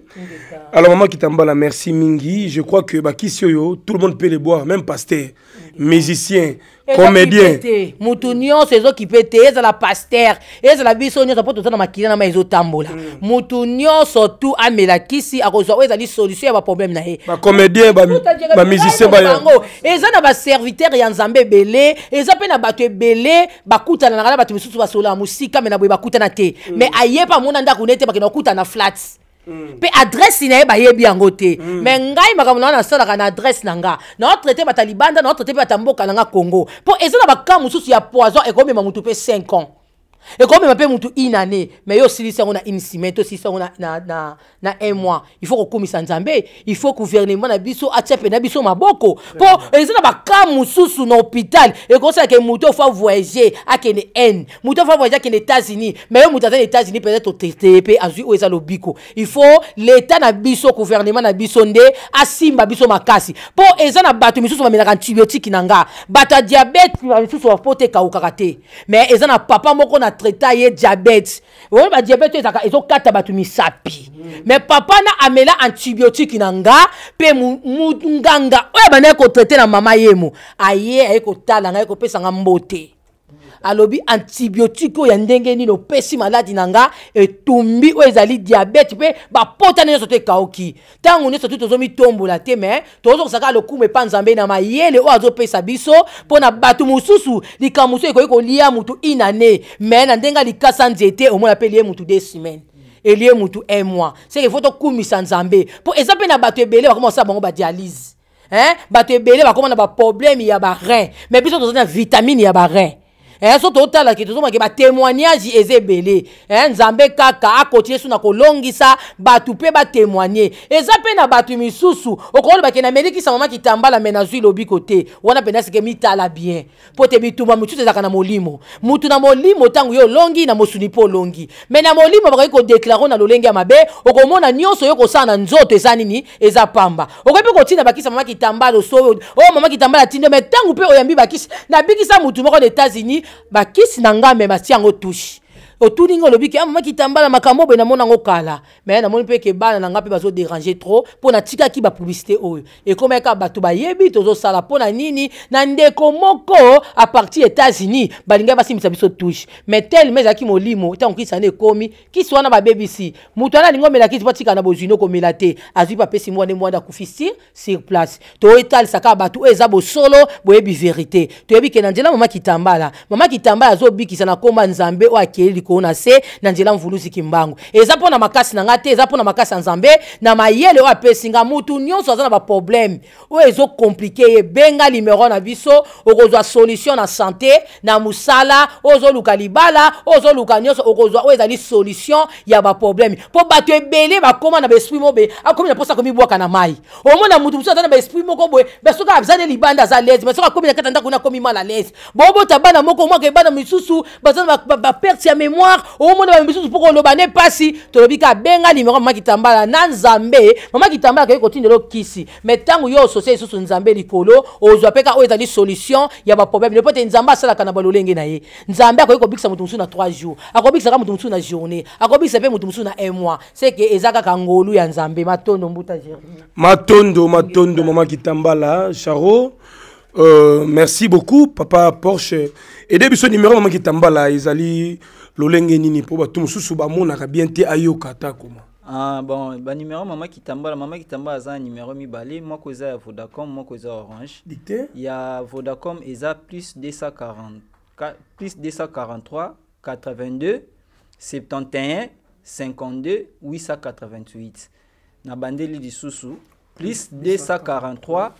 alors qui t'emballe, merci mingi je crois que bakisi tout le monde peut le boire même pasteur musicien comédien qui nyonso ezokipé la pasteur, paster ezala la nyonso mpo toza na makili na ma ezotambola moto nyonso tu amela kisi akozwa oyo ezali solution ya baproblème na ye bacomédien bamusicien bango eza na baserviteur ya nzambe ebele eza mpe na bato ebele bakutana na kala bato misusu basololaka musique mais na boye na te mais ayepa mona ndako ne te na kutana flats mpe mm. adresse na ye bayebi yango te me mm. ngai makambo na wana asalaka na adresse na nga naotraite bato ya libanda naotraite mpe bato ya mboka na nga congo mpo eza na bakamp mosusu ya poison ekomema motu mpe 5 ans ekomema mpe motu une année mais yo osilisi yango na une semaine to osilisi yango na, na, na, na un mois il faut kokomisa nzambe il faut gouvernement na biso atia pene na biso maboko mpo eza na baka mosusu na hôpital ekosala ke motu ofa voyage akende n motu ofa voyage akende états-unis mais yo motu aza na états-unis peut-être oteteye mpe azwi oyo eza lobiko il faut l'état na biso gouvernement na biso nde asimba biso makasi mpo eza na bato misusu bamelaka antibiotique na nga bato ya diabete misusu bapotekaukaka te mais eza na papa moko na traita ye diabete oyo badiabete ezaka ezokata bato misapi mais papa na amela antibiotique na nga mpe nganga oyo abandaki kotraite na mama yemo aye aye kotala nga ye kopesanga mbote alobi antibiotico ya ndenge no pesi maladi nanga etumbi o ezali ba pota ne sote kaoki. ekauki ntango nyonso mi tombola te me tozo kume lokumu epa panzambe na mayele oyo pesa biso pona na bato mosusu likambo mosusu ekoki kolia motu inane, année me na ndenge sans nzete omona mpe lie mutu deux semaines elie motu un mois seke fo tokumisa nzambe Po eza mpe na bato ebele bakoma kosala bango badialyse hein? bato ebele bakoma na baproblème ya barein mais biso tozali na vitamine ya barein Eh, so totalaki tozomaki batémoignage eza ebele eh, nzambe kaka akotie so na kolongisa bato mpe batémoigne eza mpe na bato misusu okokolobaki na melikisa mama kitambala me nazwi lobiko te wana mpena sike mitala bien mpo te bitumba misusu ezalaka na molimo mutu na molimo ntango yo olongi na mosuni mpo olongi me na molimo bakoki kodeklare na lolenge ya mabe okomona nyonso yo kosala na nzoto eza nini eza pamba okoki mpe kotina bakisa mama kitambala osoyo oyo oh, mama kitambala atindi me ntango mpe oyambi bakisa nabikisa mutu moko na etats-unis bakisi na ngai me batia yango tushe otuni nga olobiki amama ah, kitambala makambo boye namona yango kala me namoni mpe ke bana na nga mpe bazoderange trop mpo natikaki bapublicité oyo ekomai kaka bato bayebi tozosala mpo na nini na ndeko moko apartir états-unis balingaki basimbisa biso touche me telema ezalaki molimo ntango kisi wana ekomi kisi wana babebisi moto wana alingi omela kisi mpo atikala na bozwini okomela te azwi bapesi mwa nde mwanda akufi sur sur place toyetalisa kaka bato oyo eza bosolo boyebi verité toyebi ke na nzela mama kitambala mama kitambala azobikisa na nkomba nzambe oyo akeyeli likolo na se na nzela mvuluziki mbangu eza mpo na makasi na nga te eza mpo na makasi ya nzambe na mayele oyo apesi nga mutu nyonso aza na baproblème oyo ezokomplike ye benga limero na biso okozwa solution na santé na mosala oyo ozoluka libala oyo ozoluka nyonso okozwa oyo ezali solution ya baproblème mpo bato ebele bakóma na baesprit mo boye akomi na mposa akomi bwaka na mai omona mutu mosusu aza na baesprit moko boye besoki aza ne libanda aza lese besoki akomi na kati ya ndako na akomi mal a lese bobota bana moko mwaka ebana misusu baza na baperte ya memo mémoire omona bamisusu mpo koloba nde mpasi tolobi ka benga nimero qui tambala na nzambe mama kitambala akoki kotindela okisi me ntango yo sosé lisusu nzambe likolo ozwa mpe ka oyo ezali solution ya problème lepo pote nzamba asalaka na balolenge na ye nzambe akoki kobikisa moto mosusu na 3 jours akobikisa ka moto na journée akobikisa mpe moto mosusu na 1 mois seke eza kaka ngolu ya nzambe matondo mbuta matondo matondo mama tambala charo Euh, merci beaucoup, papa Porsche. Et ce numéro, maman Kitambala, ils allaient lolenge nini mpo bato mosusu bamonaka bien te ayoka ata akoma Ah, bon banumero mama kitambala mama kitambala aza na numero mibale moko eza ya vodacom moko eza orange dite ya vodacom eza plus 240 plus 243 82 71 52 888 na bandeli lisusu plus 243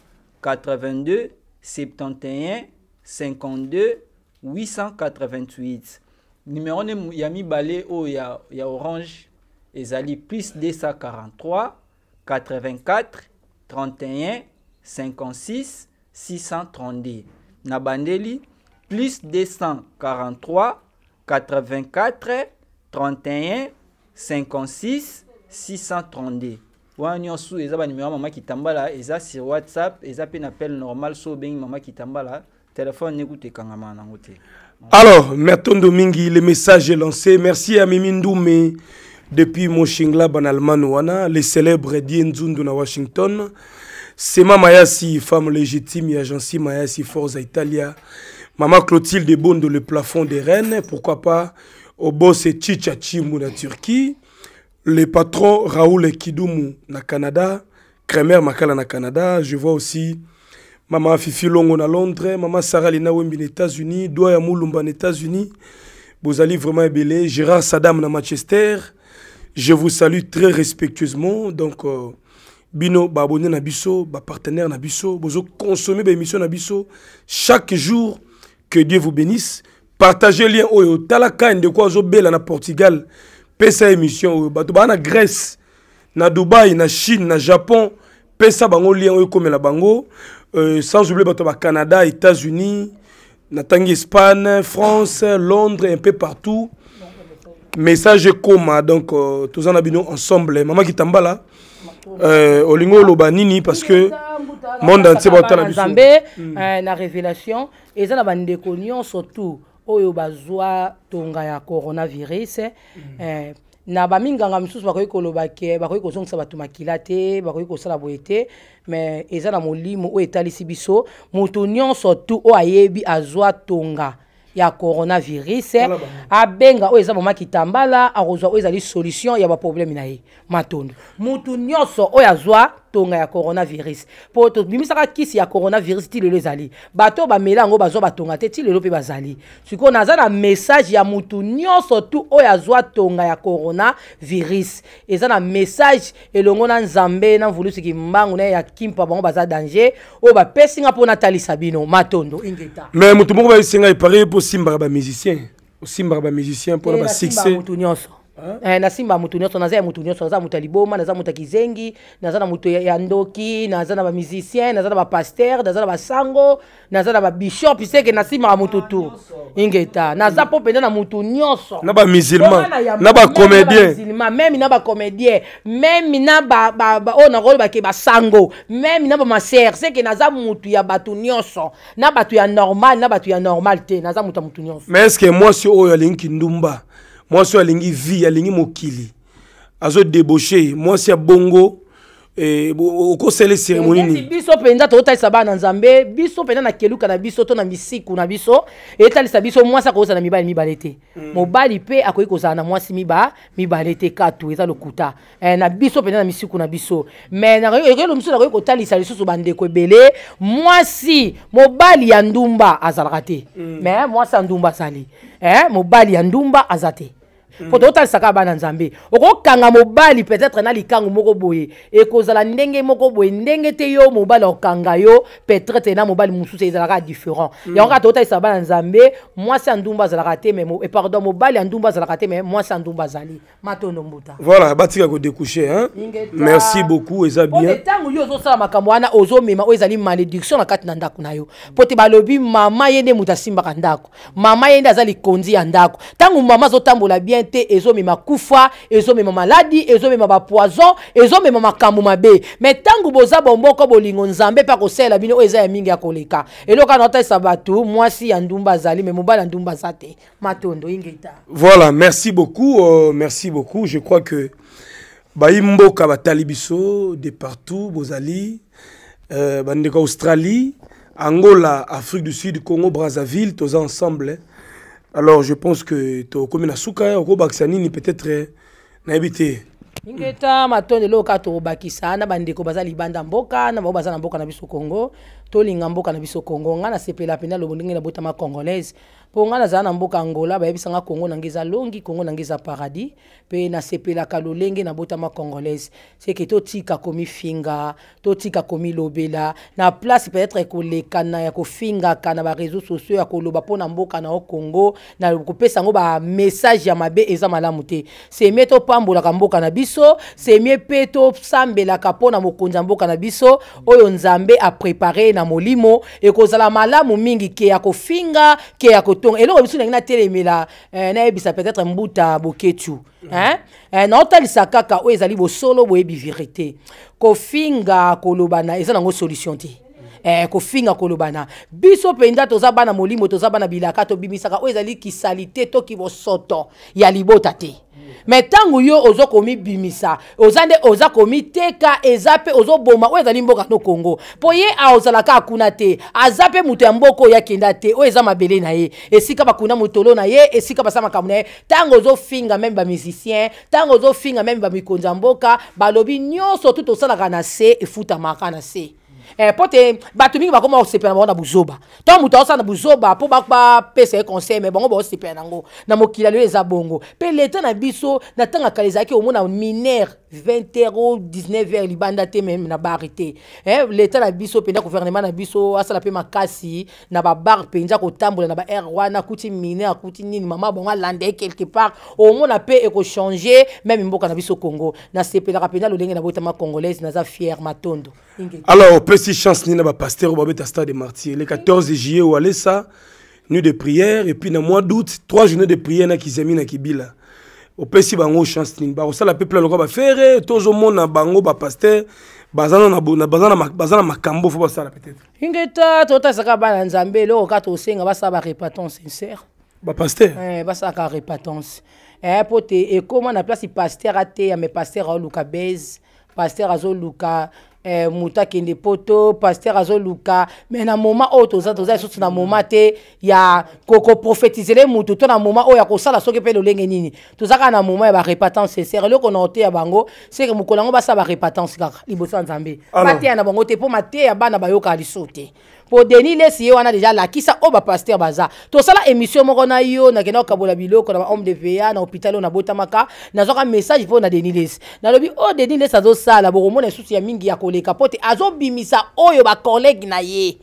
82 71 52 888 numéro ne ya mibale oyo ya, ya orange ezali plus 243 84 31 56 632 na bandeli plus 243 84 31 56 632 wana nyonso eza banumero mama kitambala eza sur whatsapp eza pe na pele normal so obengi mama kitambala telefone nekuta ekangama nango te Alors, Merton Domingue, le message est lancé. Merci à mais depuis Moshingla Banalmanouana, les célèbres à Washington. Sema Mayasi, femme légitime, maya Mayasi, Forza Italia. Mama Clotilde Bondo, le plafond des reines. Pourquoi pas au boss et la Turquie. Le patron Raoul Kidoumou, na Canada. Kremer Makala, na Canada. Je vois aussi mama fifi longo na londres mama Sarah lina wembi aux états-unis Doua ya mulumba na états-unis bozali vraiment belé, gérard sadam na manchester je vous salue très respectueusement donc euh, bino abonnez na biso partenaire na biso consommez l'émission na biso chaque jour que dieu vous bénisse Partagez lien oyo talaka zo bela na portugal pesa émission oyo batouba na grèce na Dubaï na chine na japon pesa bango lien oyo ekomela bango euh, sans oublier bato ya bacanada états-unis na ntangi espagne france londres un peu partout message ekoma donc euh, toza na bino ensemble mama kitambala euh, olingi oloba nini parce que monde entier baotala biso nzambe euh, na révélation eza na bandeko nyonso tout oyo bazwa tonga ya coronavirus mm -hmm. eh, na baminganga misusu bakoki koloba ke bakoki kozongisa bato makila te bakoki kosala boye te me eza na molimo oyo etalisi biso moto nyonso tu oyo ayebi azwa tonga ya coronavirus abenga oyo eza mama kitambala akozwa oyo ezali solution ya baprobleme na ye matondo motu nyonso oyo azwa tonga ya coronavirus mpo tobimisaka kisi ya coronavirus ti lelo ezali bato oyo bamela yango bazwa batonga te ti lelo mpe bazali sikoyo naza na message ya motu nyonso tu oyo azwa tonga ya coronavirus eza na message elongo na nzambe na mvulusiki mbangu na ye ya kimpa bango baza danger oyo bapesi nga mpo natalisa bino matondo ingeta me motu moko bayesi ngai pareil mpo osimbaka bamusicien osimbaka bamusicien mpona eh, basuccès nyonso eh, nasimba motu nyonso naza ya motu nyonso naza moto ya liboma naza moto ya kizengi naza na moto ya ndoki naza na bamusicien naza na bapaster naza na basango naza na babishop seke nasimbaka motu tu ingeta naza mpo mpenza na motu nyonso na bamusulman na bacomédien meme na bacomédien meme na oyo oh, nakoli bake basango meme na bamaser seke naza motu ya bato nyonso na bato ya normal na bato ya normal te naza moto ya motu nyonso mais estce que mwasi oyo alingi kindumba mwasi oyo alingi vie alingi mokili azodeboshe mwasi ya bongo Eh, okosala cérémonie nini eh, biso mpenza totalisa bana nzambe biso mpenza na keluka na biso to na misiku na biso etalisa biso mwasi akozala na mibali mibale te mm. mobali mpe akoki kozala na mwasi miba mibale te katu eza lokuta eh, na biso mpenza na misiku na biso me ekelo mosusu nakoki kotalisa lisusu bandeko ebele mwasi mobali ya ndumba azalaka te me mm. mwasi ya ndumba azali mobali ya ndumba aza te Mm. po totalisaka bana nzambe okokanga mobali peut-être na likangu moko boye ekozala ndenge moko boye ndenge te yo mobali okanga yo peut-être na mobali mosusu ezalaka différent mm. yango kaka totalisa bana nzambe mwasi ya ndumba azalaka te me eh, pardon mobali ya ndumba azalaka te me mwasi ya ndumba azali matondo mbuta voilà batika kodécouche merci beaucoup eza bien ntango yo ozosala makambo wana ozomema oyo ezali malédiction na kati na ndako na yo po te balobi mama ye nde moto asimbaka ndako mama ye nde aza likonzi ya ndako ntango mama azotambola bien te ma kufa ezomema maladi mabapoison, ezo ezomema makambo mabe me ntango boza bomboko bolingo nzambe mpe la bino eza ya mingi ya koleka eloko wana sabatu, mwasi ya ndumba azali me mobali ndumba Zate. matondo ingeta voilà merci beaucoup euh, merci beaucoup je crois que bayi mboka biso de partout bozali euh, bandeko australie angola afrique du sud congo brazzaville tous ensemble hein alors je pense que to na suka eh, okobakisa peut-être eh, n'a te ingeta Loka ka tobakisa na bandeko Bazali banda mboka na bao baza na mboka na biso congo linga mboka na biso congo ngai nasepela Pena alobo ndenge ma congolaise mpo ngai nazala na mboka angola bayebisanga kongo nange eza longi kongo nange eza paradis mpe nasepelaka lolenge nabotama congolaise seke totika komifinga totika komilobela na place peut-être ekolekana ya kofingaka na bareseau sociaux ya koloba mpona mboka na yo kongo na kopesa yango bamessage ya mabe eza malamu te semie topambolaka mboka na biso semie mpe tosambelaka mpona mokonzi ya mboka na biso oyo nzambe aprepare na molimo ekozala malamu mingi ke ya kofinga ke ya koto kotonga eloko biso ndenge natelemela eh, nayebisa peut-être mbuta boketu eh, naotalisa kaka oyo ezali bosolo boyebi vérité kofinga kolobana eza nango solution te eh, kofinga kolobana biso mpenza toza bana molimo toza bana bilaka tobimisaka oyo ezali kisali te to kibosoto ya libota te me ntango yo oza komibimisa oza nde oza komiteka eza mpe ozoboma oyo ezali mboka no kongo mpo ye ozalaka akuna te aza mpe moto ya mboka oyo akenda te oyo eza mabele na ye esika bakunda motolo na ye esika basala makambo na ye ntango ozofinga meme bamusicien ntango ozofinga meme bamikonzi ya mboka balobi nyonso tu tosalaka na se efutamaka na se mpo eh, te bato mingi bakoma kosepela bango na buzoba to moto aosala na buzoba mpo bapesa ye conseil me bango baosepela nango na mokili lelo eza bongo mpe leta na biso na ntango akala ezalaki omona minere 20 euros au 19h libanda te même na arrêté hein eh, l'état la biso penda gouvernement na biso asala pe makasi na ba bar penza ko tambola na ba air wana kuti mine akuti nini mama bon landé quelque part au moins la paix ko changer même mboka na biso Congo na sepela kapenda lolenge na botama congolaise na za fier matondo alors petite chance ni na pas pasteur ba beta de martyr le 14 juillet ou allez ça nuit de prière et puis na mois d'août trois journées de prière na kizami na kibila opesi bango chance nini bakosala peuple lokwa bafere tozomona bango bapaster baza na makambo fo basala peut-être ingeta totasaka bana nzambe eloko ka tosenga basala barepentance sincere bapaster basalaka repentance mpo eh, eh, te ekóma na place paster ateya me paster aoluka bese paster azoluka Eh, muta kende poto pasteur azoluka me na moma oyo toza toza na moma te ya koko motu to na moma o ya kosala soki mpe lolenge nini toza kaka na moma ya barepatance sere eloko na ote ya bango seke mokolo yango ba barepatance kaka liboso ya nzambe mateya na bango te mpo ya bana bayokaka liso te podeni lesi ye wana deja alakisa oyo bapaster baza tosala émission moko na yo nakenda kokabola biloko na bahomme de va na hôpital oyo nabotamaka nazwaka message mpo na deni lesi nalobi oyo deni lesi azosala bokomona lisusu ya mingi ya koleka mpo te azobimisa oyo bakolege na ye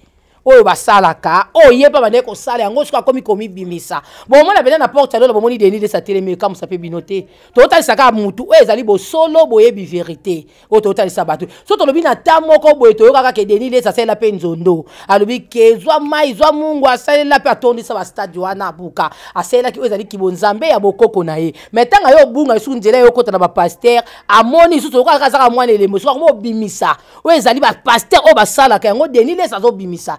oyo basalaka oyo ye mpa bandeke kosala yango soki akómi komibimisa bomona pena na porte yalona bomoni deni de satelemi ekamusa mpe bino te totalisa kaka mutu oyo ezali bosolo boyebi verité oyo totalisa bato so tolobi na ta moko boye toyokaka ke deni les asalela mpe nzondo alobi ke zwa mai zwa mungu asalela mpe atondisa bastade wana abuka asalelaki oyo ezali kibo nzambe ya bokoko na ye mai ntango yo obunga lisuku nzela yo okota na bapaster amoni lisusu okaka azaka mwana elembo soki akomi obimisa oyo ezali bapaster oyo basalaka yango deni les azobimisa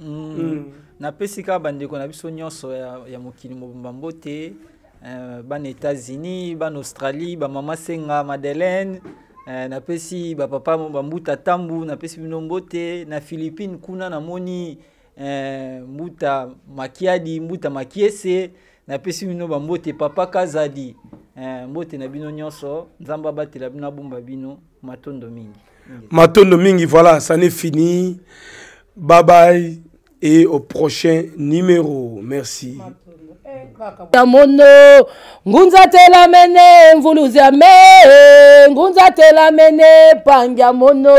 Mm. napesi kaka bandeko na biso nyonso ya mokili mobimba mbote eh, bana états-unis bana australie bamama senga madeleine eh, napesi bapapa bambuta tambu napesi bino mbote na philippine kuna namoni eh, mbuta makiadi mbuta makiese napesi bino bambote papa kazadi mbote na bino nyonso nzambe abatela bino abumba bino matondo mingi matondo mingi voilà ça n'est fini bye bye et au prochain numéro. Merci. Yamono, ngunza tela mene, mvuluzi ame, ngunza tela mene, pangiamono,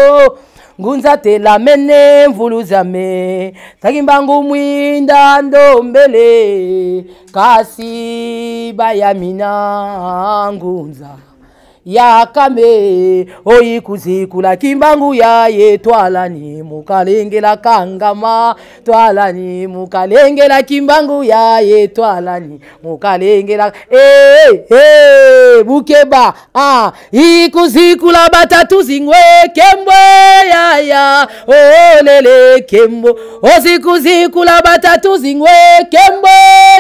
ngunza tela mene, mvuluzi ame, takimbangu mwinda ndombele, kasi bayamina ngunza. ya kame oyikuzikula kimbangu yaye twalani mukalengela kangama twalani mukalengela kimbangu yaye twalani mukalengela hey, eh, eh, hey, bukeba ah, ikuzikula batatu zingwe kembwe yaya olele kembo ozikuzikula batatu zingwe kembo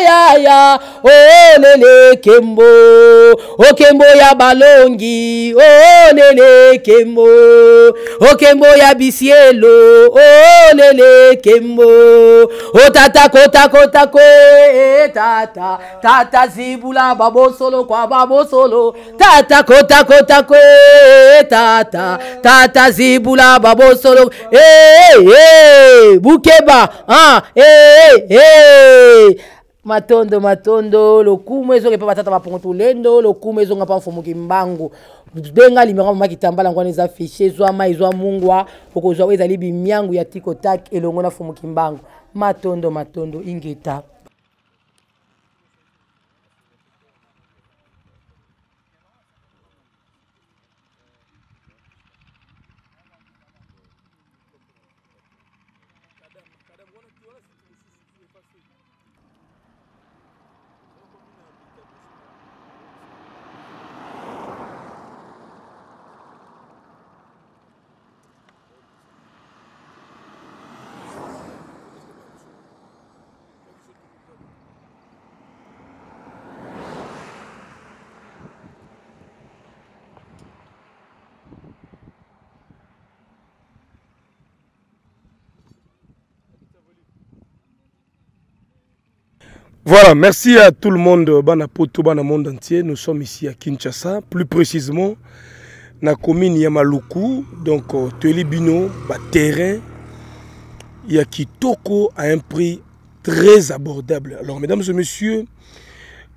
yaya olele kembo okembo ya balongi ebongi onele kembo okembo ya bisielo onele kembo otatakotako e tata tata zibula babosolo kwa babosolo tatakotakotako e tata tata zibula babosolo e bukeba ah, e, e. matondo matondo lokumu ezonga epa batata baponto lendo lokumu ezonga mpa mfomoki mbangu benga limero mama kitambala yango wana eza fiche ezwa mai ezwa mungwa okozwa oyo ezali bimiangu ya tikotak elongo na fomoki mbangu matondo matondo ingeta Voilà, merci à tout le monde, Banapoto, monde entier. Nous sommes ici à Kinshasa, plus précisément dans la commune Yamaloukou, Maluku, donc euh, Telibino, ba terrain ya Kitoko à un prix très abordable. Alors mesdames et messieurs,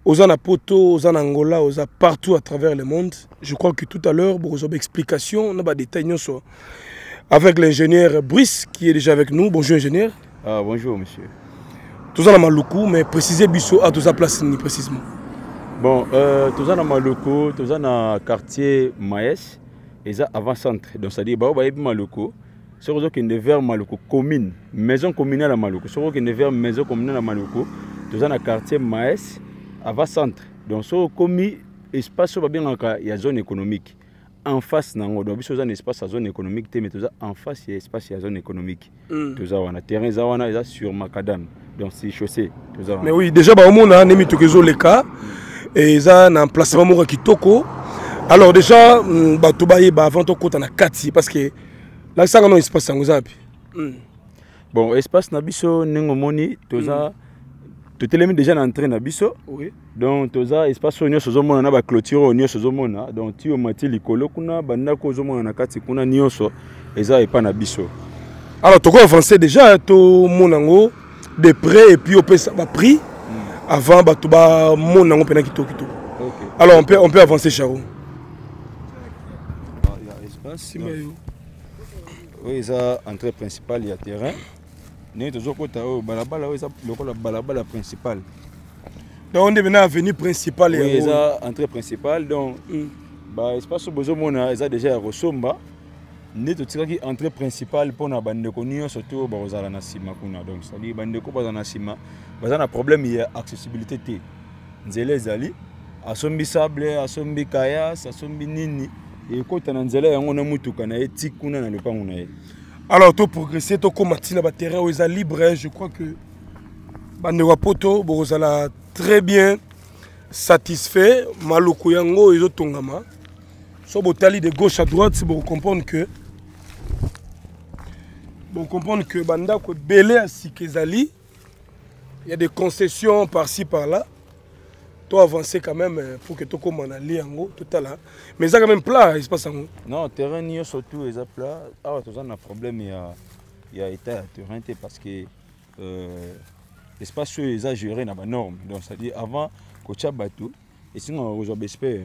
aux Anapoto, aux Angola, aux partout à travers le monde. Je crois que tout à l'heure, pour vous explication, on a détails. avec l'ingénieur Bruce qui est déjà avec nous. Bonjour ingénieur. Ah, bonjour monsieur toza na maluku mais précise biso a à place ni précisément. bon euh, toza na maluku dans le quartier maes ça avant centre donc bah on va aller bayebi maluku soki ozokende vers maluku commune maison communale ya maluku soki okende vers maison communale ya maluku dans le quartier maes avant centre donc soki okomi espace y a ya zone économique en face nango donc biso oza un espace à zone économique te mais toza en face il ya espace ya zone économique mm. on a terrain eza wana eza sur macadam donc si chaussée mais oui déjà baomona nde mituka ezoleka eza na emplacement moko qui kitoko alors déjà bato mm, bayeba bah, avant tokɔta na kati parce que lakisaka no espace yango eza api mm. bon espace na biso ndenge omoni toza mm. totelemi déjà na entrain na biso donc toza espace oyo nyonso ozomona na baclôture oyo nyonso ozomona donc ti omati likolo kuna bandako ozomona na kati kuna nyonso eza epa na biso alors avancer déjà tomona yango de près et puis on opesa baprix avant bah, bah mon yango mpena kitoko kitoko alors on peut, on peut avancer charo ah, oui ça entrée principale il y a terrain ndenge tozokota oyo balabala oyo eza lokola balabala principal donc on nde mena avenue principale hein, ça entrée principale donc mm. baespace besoin bozomona a déjà à kosomba nde totikaki entrée principale mpona bandeko nyonso to bakozala na Sima kuna donc cetadire bandeko baza na sima baza na problème ya accessibilité te nzela ezali asombi sable asombi kayas asombi nini ekɔta na nzela yango na mutuka na ye ti kuna na lopango na ye alors toprogresse tokóma ba terrain o eza libre je crois que bandeko ya poto bokozala très bien satisfait maloko yango ezotongama so botali de gauche à droite si comprendre que bon comprendre que que à Sikézali, il y a des concessions par-ci par-là Toi avancer quand même euh, pour que en haut tout à l'heure. mais a quand même plat en haut. non terrain plat y ah a un problème y état terrain parce que euh, l'espace est géré la norme. donc c'est-à-dire avant kotia bateau, et sinon baza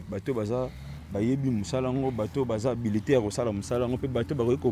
bateau bazar, bateau, baza militaire, militaire, bateau, bateau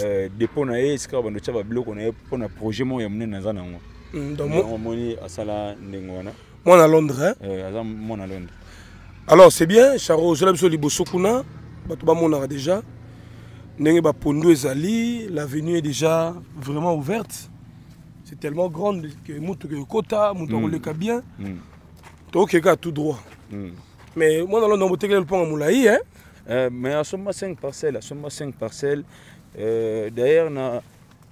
Euh, depo na ye esika bando tya babiloko na ye mpo na projet moko ya monene aza nango mm, omoni asala ndenge wana mwana londres hein? euh, aza mwana londre alors c'est bien charo ozwela biso liboso kuna bato bamonaka déjà ndenge bapondu ezali l'avenue est déjà vraiment ouverte c'est tellement grande que motuka ekota moto mm. akoleka bien tookeka mm. tout droit mais mwana londres botekelela lopango molai hein? euh, mais asomba 5 parcelle asomba 5 parcelle euh, d'ailleurs na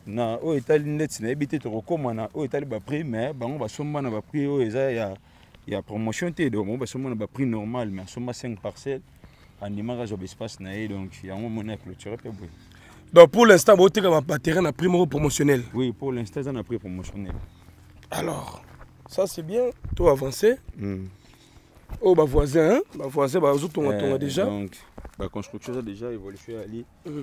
na oyo etali neti nayebi te tokokóma na oyo etali prix mais bango basomba na prix oyo ezaya ya, ya promotion te donc ba somba na prix normal mais asomba 5 en image azwa espace na et donc yango mona ya clôture pe boye donc pour l'instant boteka baterrain na prix moko promotionnel oui pour l'instant eza na prix promotionnel alors ça c'est bien tout avancé mm. oyo oh, bavoisin hein. bavoisin bazotongatonga euh, déjà donc construction a déjà évolué ali mm.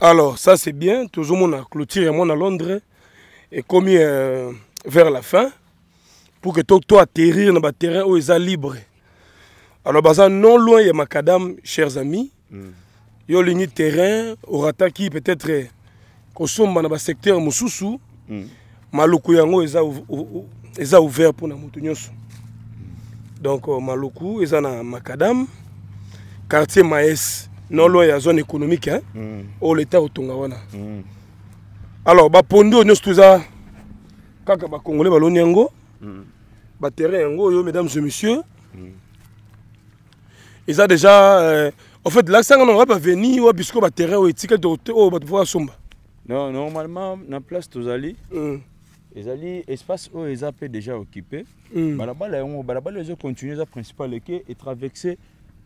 Alors, ça c'est bien. Toujours mon clôture et mon à Londres. Et commis euh, vers la fin, pour que toi atterrir dans le terrain où ils sont libre Alors, baza non loin, il y a Macadam, chers amis. Il y a le terrain, peut-être, euh, somme dans le secteur Moussoussou. Mm. Maluku Yango, ils ont ouvert pour nous. Mm. Donc, euh, Maloukou ils ont Macadam, quartier Maes. Non a une zone économique hein? mm. Oh, mm. oyo leta alors tous là. nous toza quand les Congolais mesdames et messieurs Ils mm. ont déjà euh, en fait lakisanga venir ou aveni oyo bisiko terrain au etikali non normalement la place tozali mm. espace où ils déjà occupé mm. là principal et traversé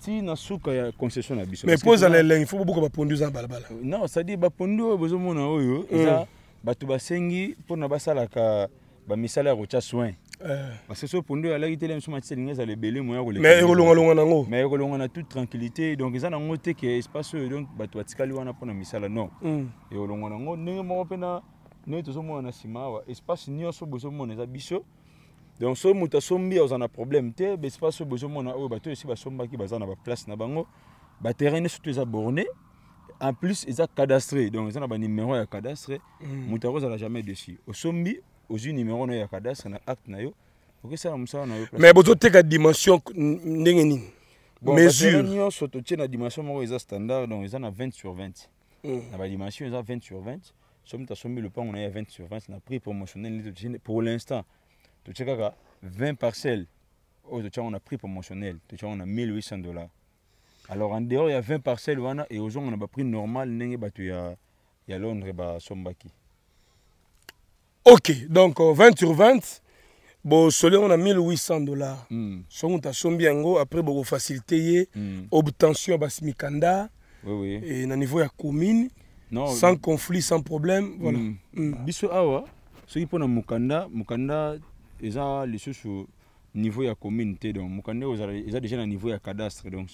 ti na suka ya concession na biso mais mpo ezala elengi fo bobuka bapondu eza na balabala non cestadire bapondu oyo oh, bozomona oyo oh, euh. eza bato basengi mpona basalaka bamisala ya kotya soin euh. parce que so pondu oyo alaki tele miso matiti elingi ezala ebele moya ekolongalonga nango mais ekolonga na toute tranquillité donc eza nango te ke espace oyo donc bato batikali wana mpona misala non hmm. ekolonga nango ndenge moko mpena ndenge tozomona na nsima awa espace nyonso bozomona eza biso donc soki moto asombi oza na problème te bespace oyo bozomona oyo bato oyo esi basombaki baza na baplace na bango baterrain ne surtout eza borné en plus est cadastré donc a un numéro de cadastre hmm. moto akozala jamais dessus osombi ozwi numéro na yo ya cadastre na acte na yo okosala mosala na yo mais bozoteka dimension ndenge nini mesure nyonso totie na dimension moko eza standard donc eza na 20 sur 20 hmm. na badimension eza 20 sur 20 so moto asombi le na on a 20 sur 20 na prix promotionnel pour l'instant tu 20 parcelles oh, on a pris prix promotionnel on a 1800 dollars alors en dehors il y a 20 parcelles wana et on a pris normal prix a ya, à londres Sombaki. ok donc 20 euh, sur 20 on on a 1800 dollars mm. on moto bien après on a mm. obtention de la oui, oui. Et au niveau ya commune sans conflit sans problème voilà mm. Mm. biso awa soki eza au niveau ya commune nous donc ils ont déjà au niveau ya cadastre donc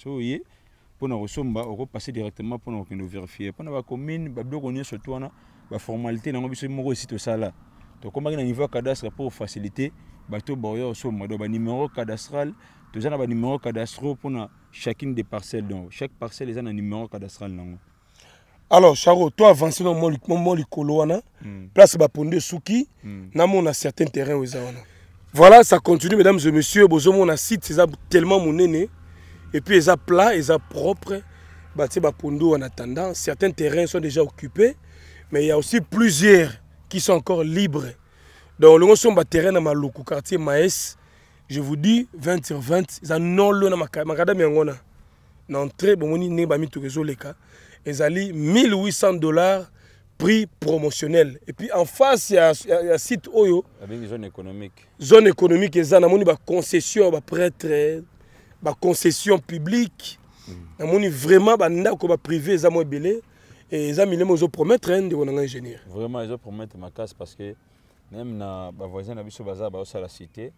pour nous oye on peut passer directement pour nous la commune, mpona kokende overifie mpona bacommune babiloko nyonso to wana baformalité ça là. Donc esi tosala tokomaki au niveau cadastre ya cadastre mpo kofacilite bato baoya kosomba donc numéro cadastral toza numéro banumero pour mpona chacune des parcelles donc chaque parcelle ont un numéro cadastral nango alors charo dans avance na mo le wana hmm. place baponde moi hmm. namona certain terrain oyo eza wana voilà, ça continue, mesdames et messieurs. Bonjour, mon site, c'est tellement mon aîné. Et puis, ils ont plat, ils ont propre. Bah, bah, en attendant. Certains terrains sont déjà occupés, mais il y a aussi plusieurs qui sont encore libres. Donc, le sont terrain dans ma quartier Maes. Je vous dis, 20 sur 20, ils ont non le dans ma cadre, mais dans L'entrée, bon, on y pas mis tout les cas. Ils ont 1800 dollars prix promotionnel et puis en face il y a, ya, y a site oyo zone économique zone économique eza namoni baconcession ya baprêtre concession publique mm. namoni vraiment bandako baprivé eza mo ebele eza milemo ezopromettre hein, ndeko na ngai ingénieur vraiment ma makasi parce que même na ba voisin na biso baza baosala cité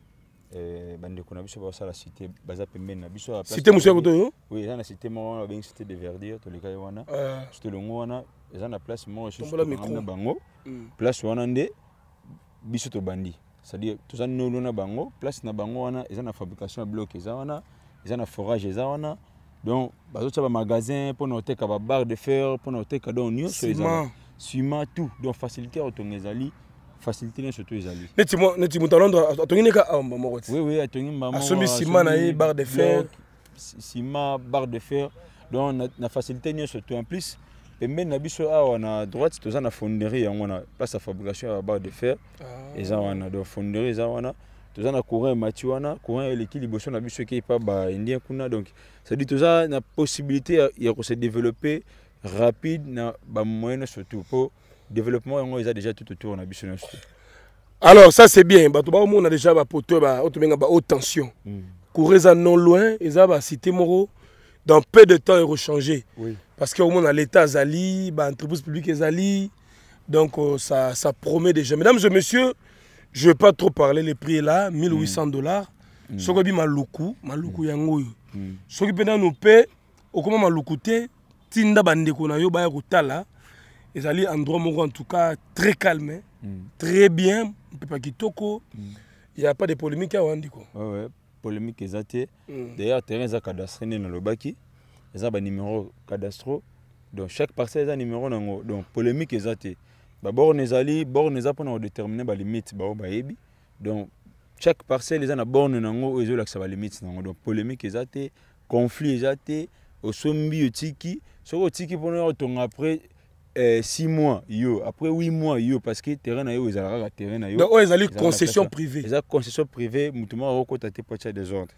eh, bandeko na biso baosala cité baza pembeni na biso cité mosusu ya koto oyo oui eza na cité moko wana cité de verdure toleka ye wana ah. cité le wana ont la place moko esusuana bango hmm. place wana nde biso dire cestadire toza nolo na bango place na bango wana ont la fabrication ya bloke eza ils ont la forage eza wana donc pour bamagasin mpona koteka barre de fer pour koteka donc nyonso ezala sima tout donc facilité au kotonga ezali facilité nyonso to ezali neti moto alondre atongi neka awa mbamba moko ti oui atongi mbamba Asomi sima na yi bar de fer sima bar de fer donc na facilité nyonso to en plus pembeni na biso awa na droite toza na fonderie yango wana place ya fabrication ya bar de fer ah. eza wana donc fonderie eza wana toza na courant emati wana courant eleki liboso na biso ekei pa baindien kuna donc cestadi toza na possibilité ya kose développer rapide na bamoyen nyonso tu mpo développement yango eza déjà tout autour na biso nyonso alors ça c'est bien bato baomona déjà bapoto oyo tobenga ba haute tension hmm. courant eza non loin eza bacité moko dans peu de temps erochanger oui parce qu'au a l'État Zali, bah, l'entreprise publique Zali, donc euh, ça, ça promet déjà. Mesdames et messieurs, je ne vais pas trop parler, les prix là, 1800 mm. dollars. Ce qui est maluku, maluku mm. yango. Ce que nous au comment maluku tinda bande na yo baya kotala. Ils allaient endroit moko en tout cas très calme, mm. très bien, peut pas quitter. Il n'y a pas de polémique à Wandiko. Ouais, ouais, polémique exacte. D'ailleurs, terrain a cadastré le na lobaki un numéro cadastro donc chaque parcelle un numéro nango donc polémique eza te baborne bornes borne eza bah limite balimite donc chaque parcelle a na bornes nango oyo ezolakisa limites. donc polémique eza te conflit au a osombi otiki soki tiki mpona on après 6 eh, mois yo après 8 mois yo parce que terrain na yo ezalaka kaka terrain na yo donc ils allent concession privée eza concession privée mutuellement, moko akokota te po des autres.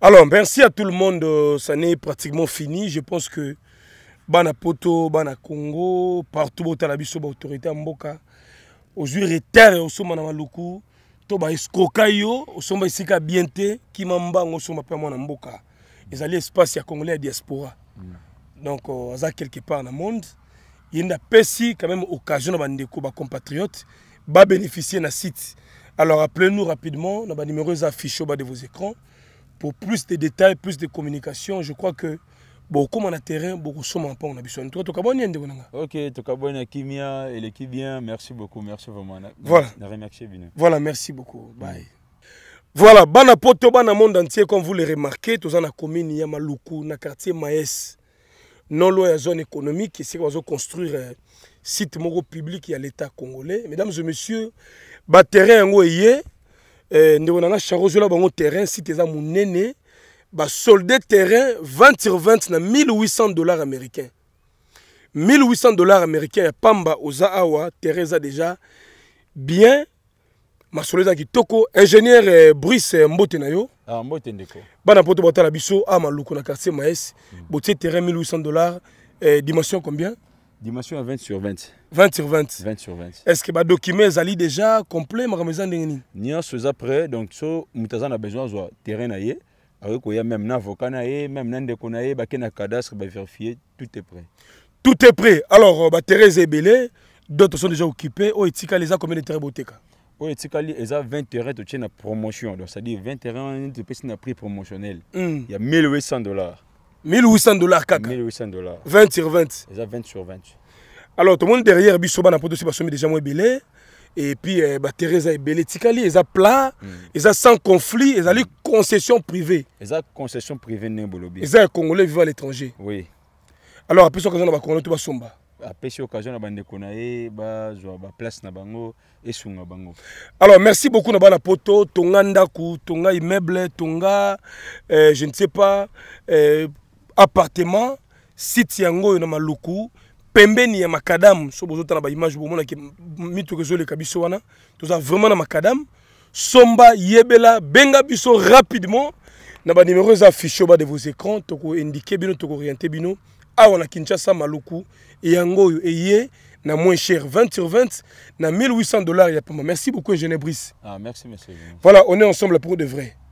Alors, merci à tout le monde. Euh, ça n'est pratiquement fini. Je pense que Bana Poto, Bana Congo, partout où tu as autorités Mboka, aujourd'hui, retard et au sommet de Maluku, tu as escroquayo, au sommet ici à Bienté, qui m'emba, au se de Mboka. Ils allaient espace à Congolais et diaspora. Mm. Donc, ça euh, quelque part dans le monde. Il y a quand même occasion de des compatriotes de bénéficier de site. Alors, appelez-nous rapidement, On le numéro affiché au bas de vos écrans pour plus de détails, plus de communication, je crois que beaucoup de terrain, beaucoup sont en pont. Toi, tu Ok, tu Kimia et bien. Merci beaucoup, merci vraiment. Voilà. Voilà, merci beaucoup. Mm. Bye. Voilà, bana poto bana monde entier comme vous le remarquez, tous en la commune il y a Maluku, na quartier Maes. Non loin zone économique, c'est qu'on construire un euh, site moro public à l'état congolais. Mesdames et messieurs, le terrain est. haut eh, ndeko na nga charo zola bango terrain site eza monene basolde terrain 20 sur 20 na 1800 dollars américains. 1800 dollars américains, ya pamba oza awa terrain déjà bien masolo eza toko, ingénieur eh, bruce eh, mbote na yo ah, mbote ndeko bana poto batala biso a maluku na quartier maes mm. botie terrain 1800 dollars dimension combien dimension à 20 sur 20 20 sur 20 20 sur 20 est ce que badocume est déjà complet ma eza ndenge nini ce après, donc so vous avez na besoin de terrain na avec akoki koya même na avocat na même meme na ndeko na ye bakei na cadastre tout est prêt tout est prêt alors Thérèse et Bélé, d'autres sont déjà occupés est-ce oyo etikali eza combien de terrain ce oyo etikali a 20 terrain de promotion donc c'est à dire 20 terrain de na prix promotionnel hmm. il y a 1800 dollars 1800 dollars caca. 1800 dollars 20 sur 20 ont 20 sur 20 alors tout le monde derrière monde derrière poto des basombi déjà mo billets et puis euh, est des Tikali, ils ont plat Ils hmm. sont sans conflit ils ont une concession privée une concession privée ndenge Ils ont congolais vivant à l'étranger oui alors après apesi occasion tout bacongolais to Après cette occasion na bandeko na ye bazwa na bango na bango alors merci beaucoup na la poto tonga ndaku, tonga immeuble tonga euh, je ne sais pas eh, appartement site yango na maluku pembeni ya makadam so bozotala baimage bomonaki mituka ezoleka kabiso wana toza vraiment na makadam somba yebela benga biso rapidement na banumero nombreuses affiché ba de vos écrans indiquer bino orienter bino awa na kinshasa maluku e yango oyo eye na moins cher 20 sur 20 na 1800 dollars ya pamba merci beaucoup ingénieur ah, merci, monsieur. voilà on est ensemble pour de vrai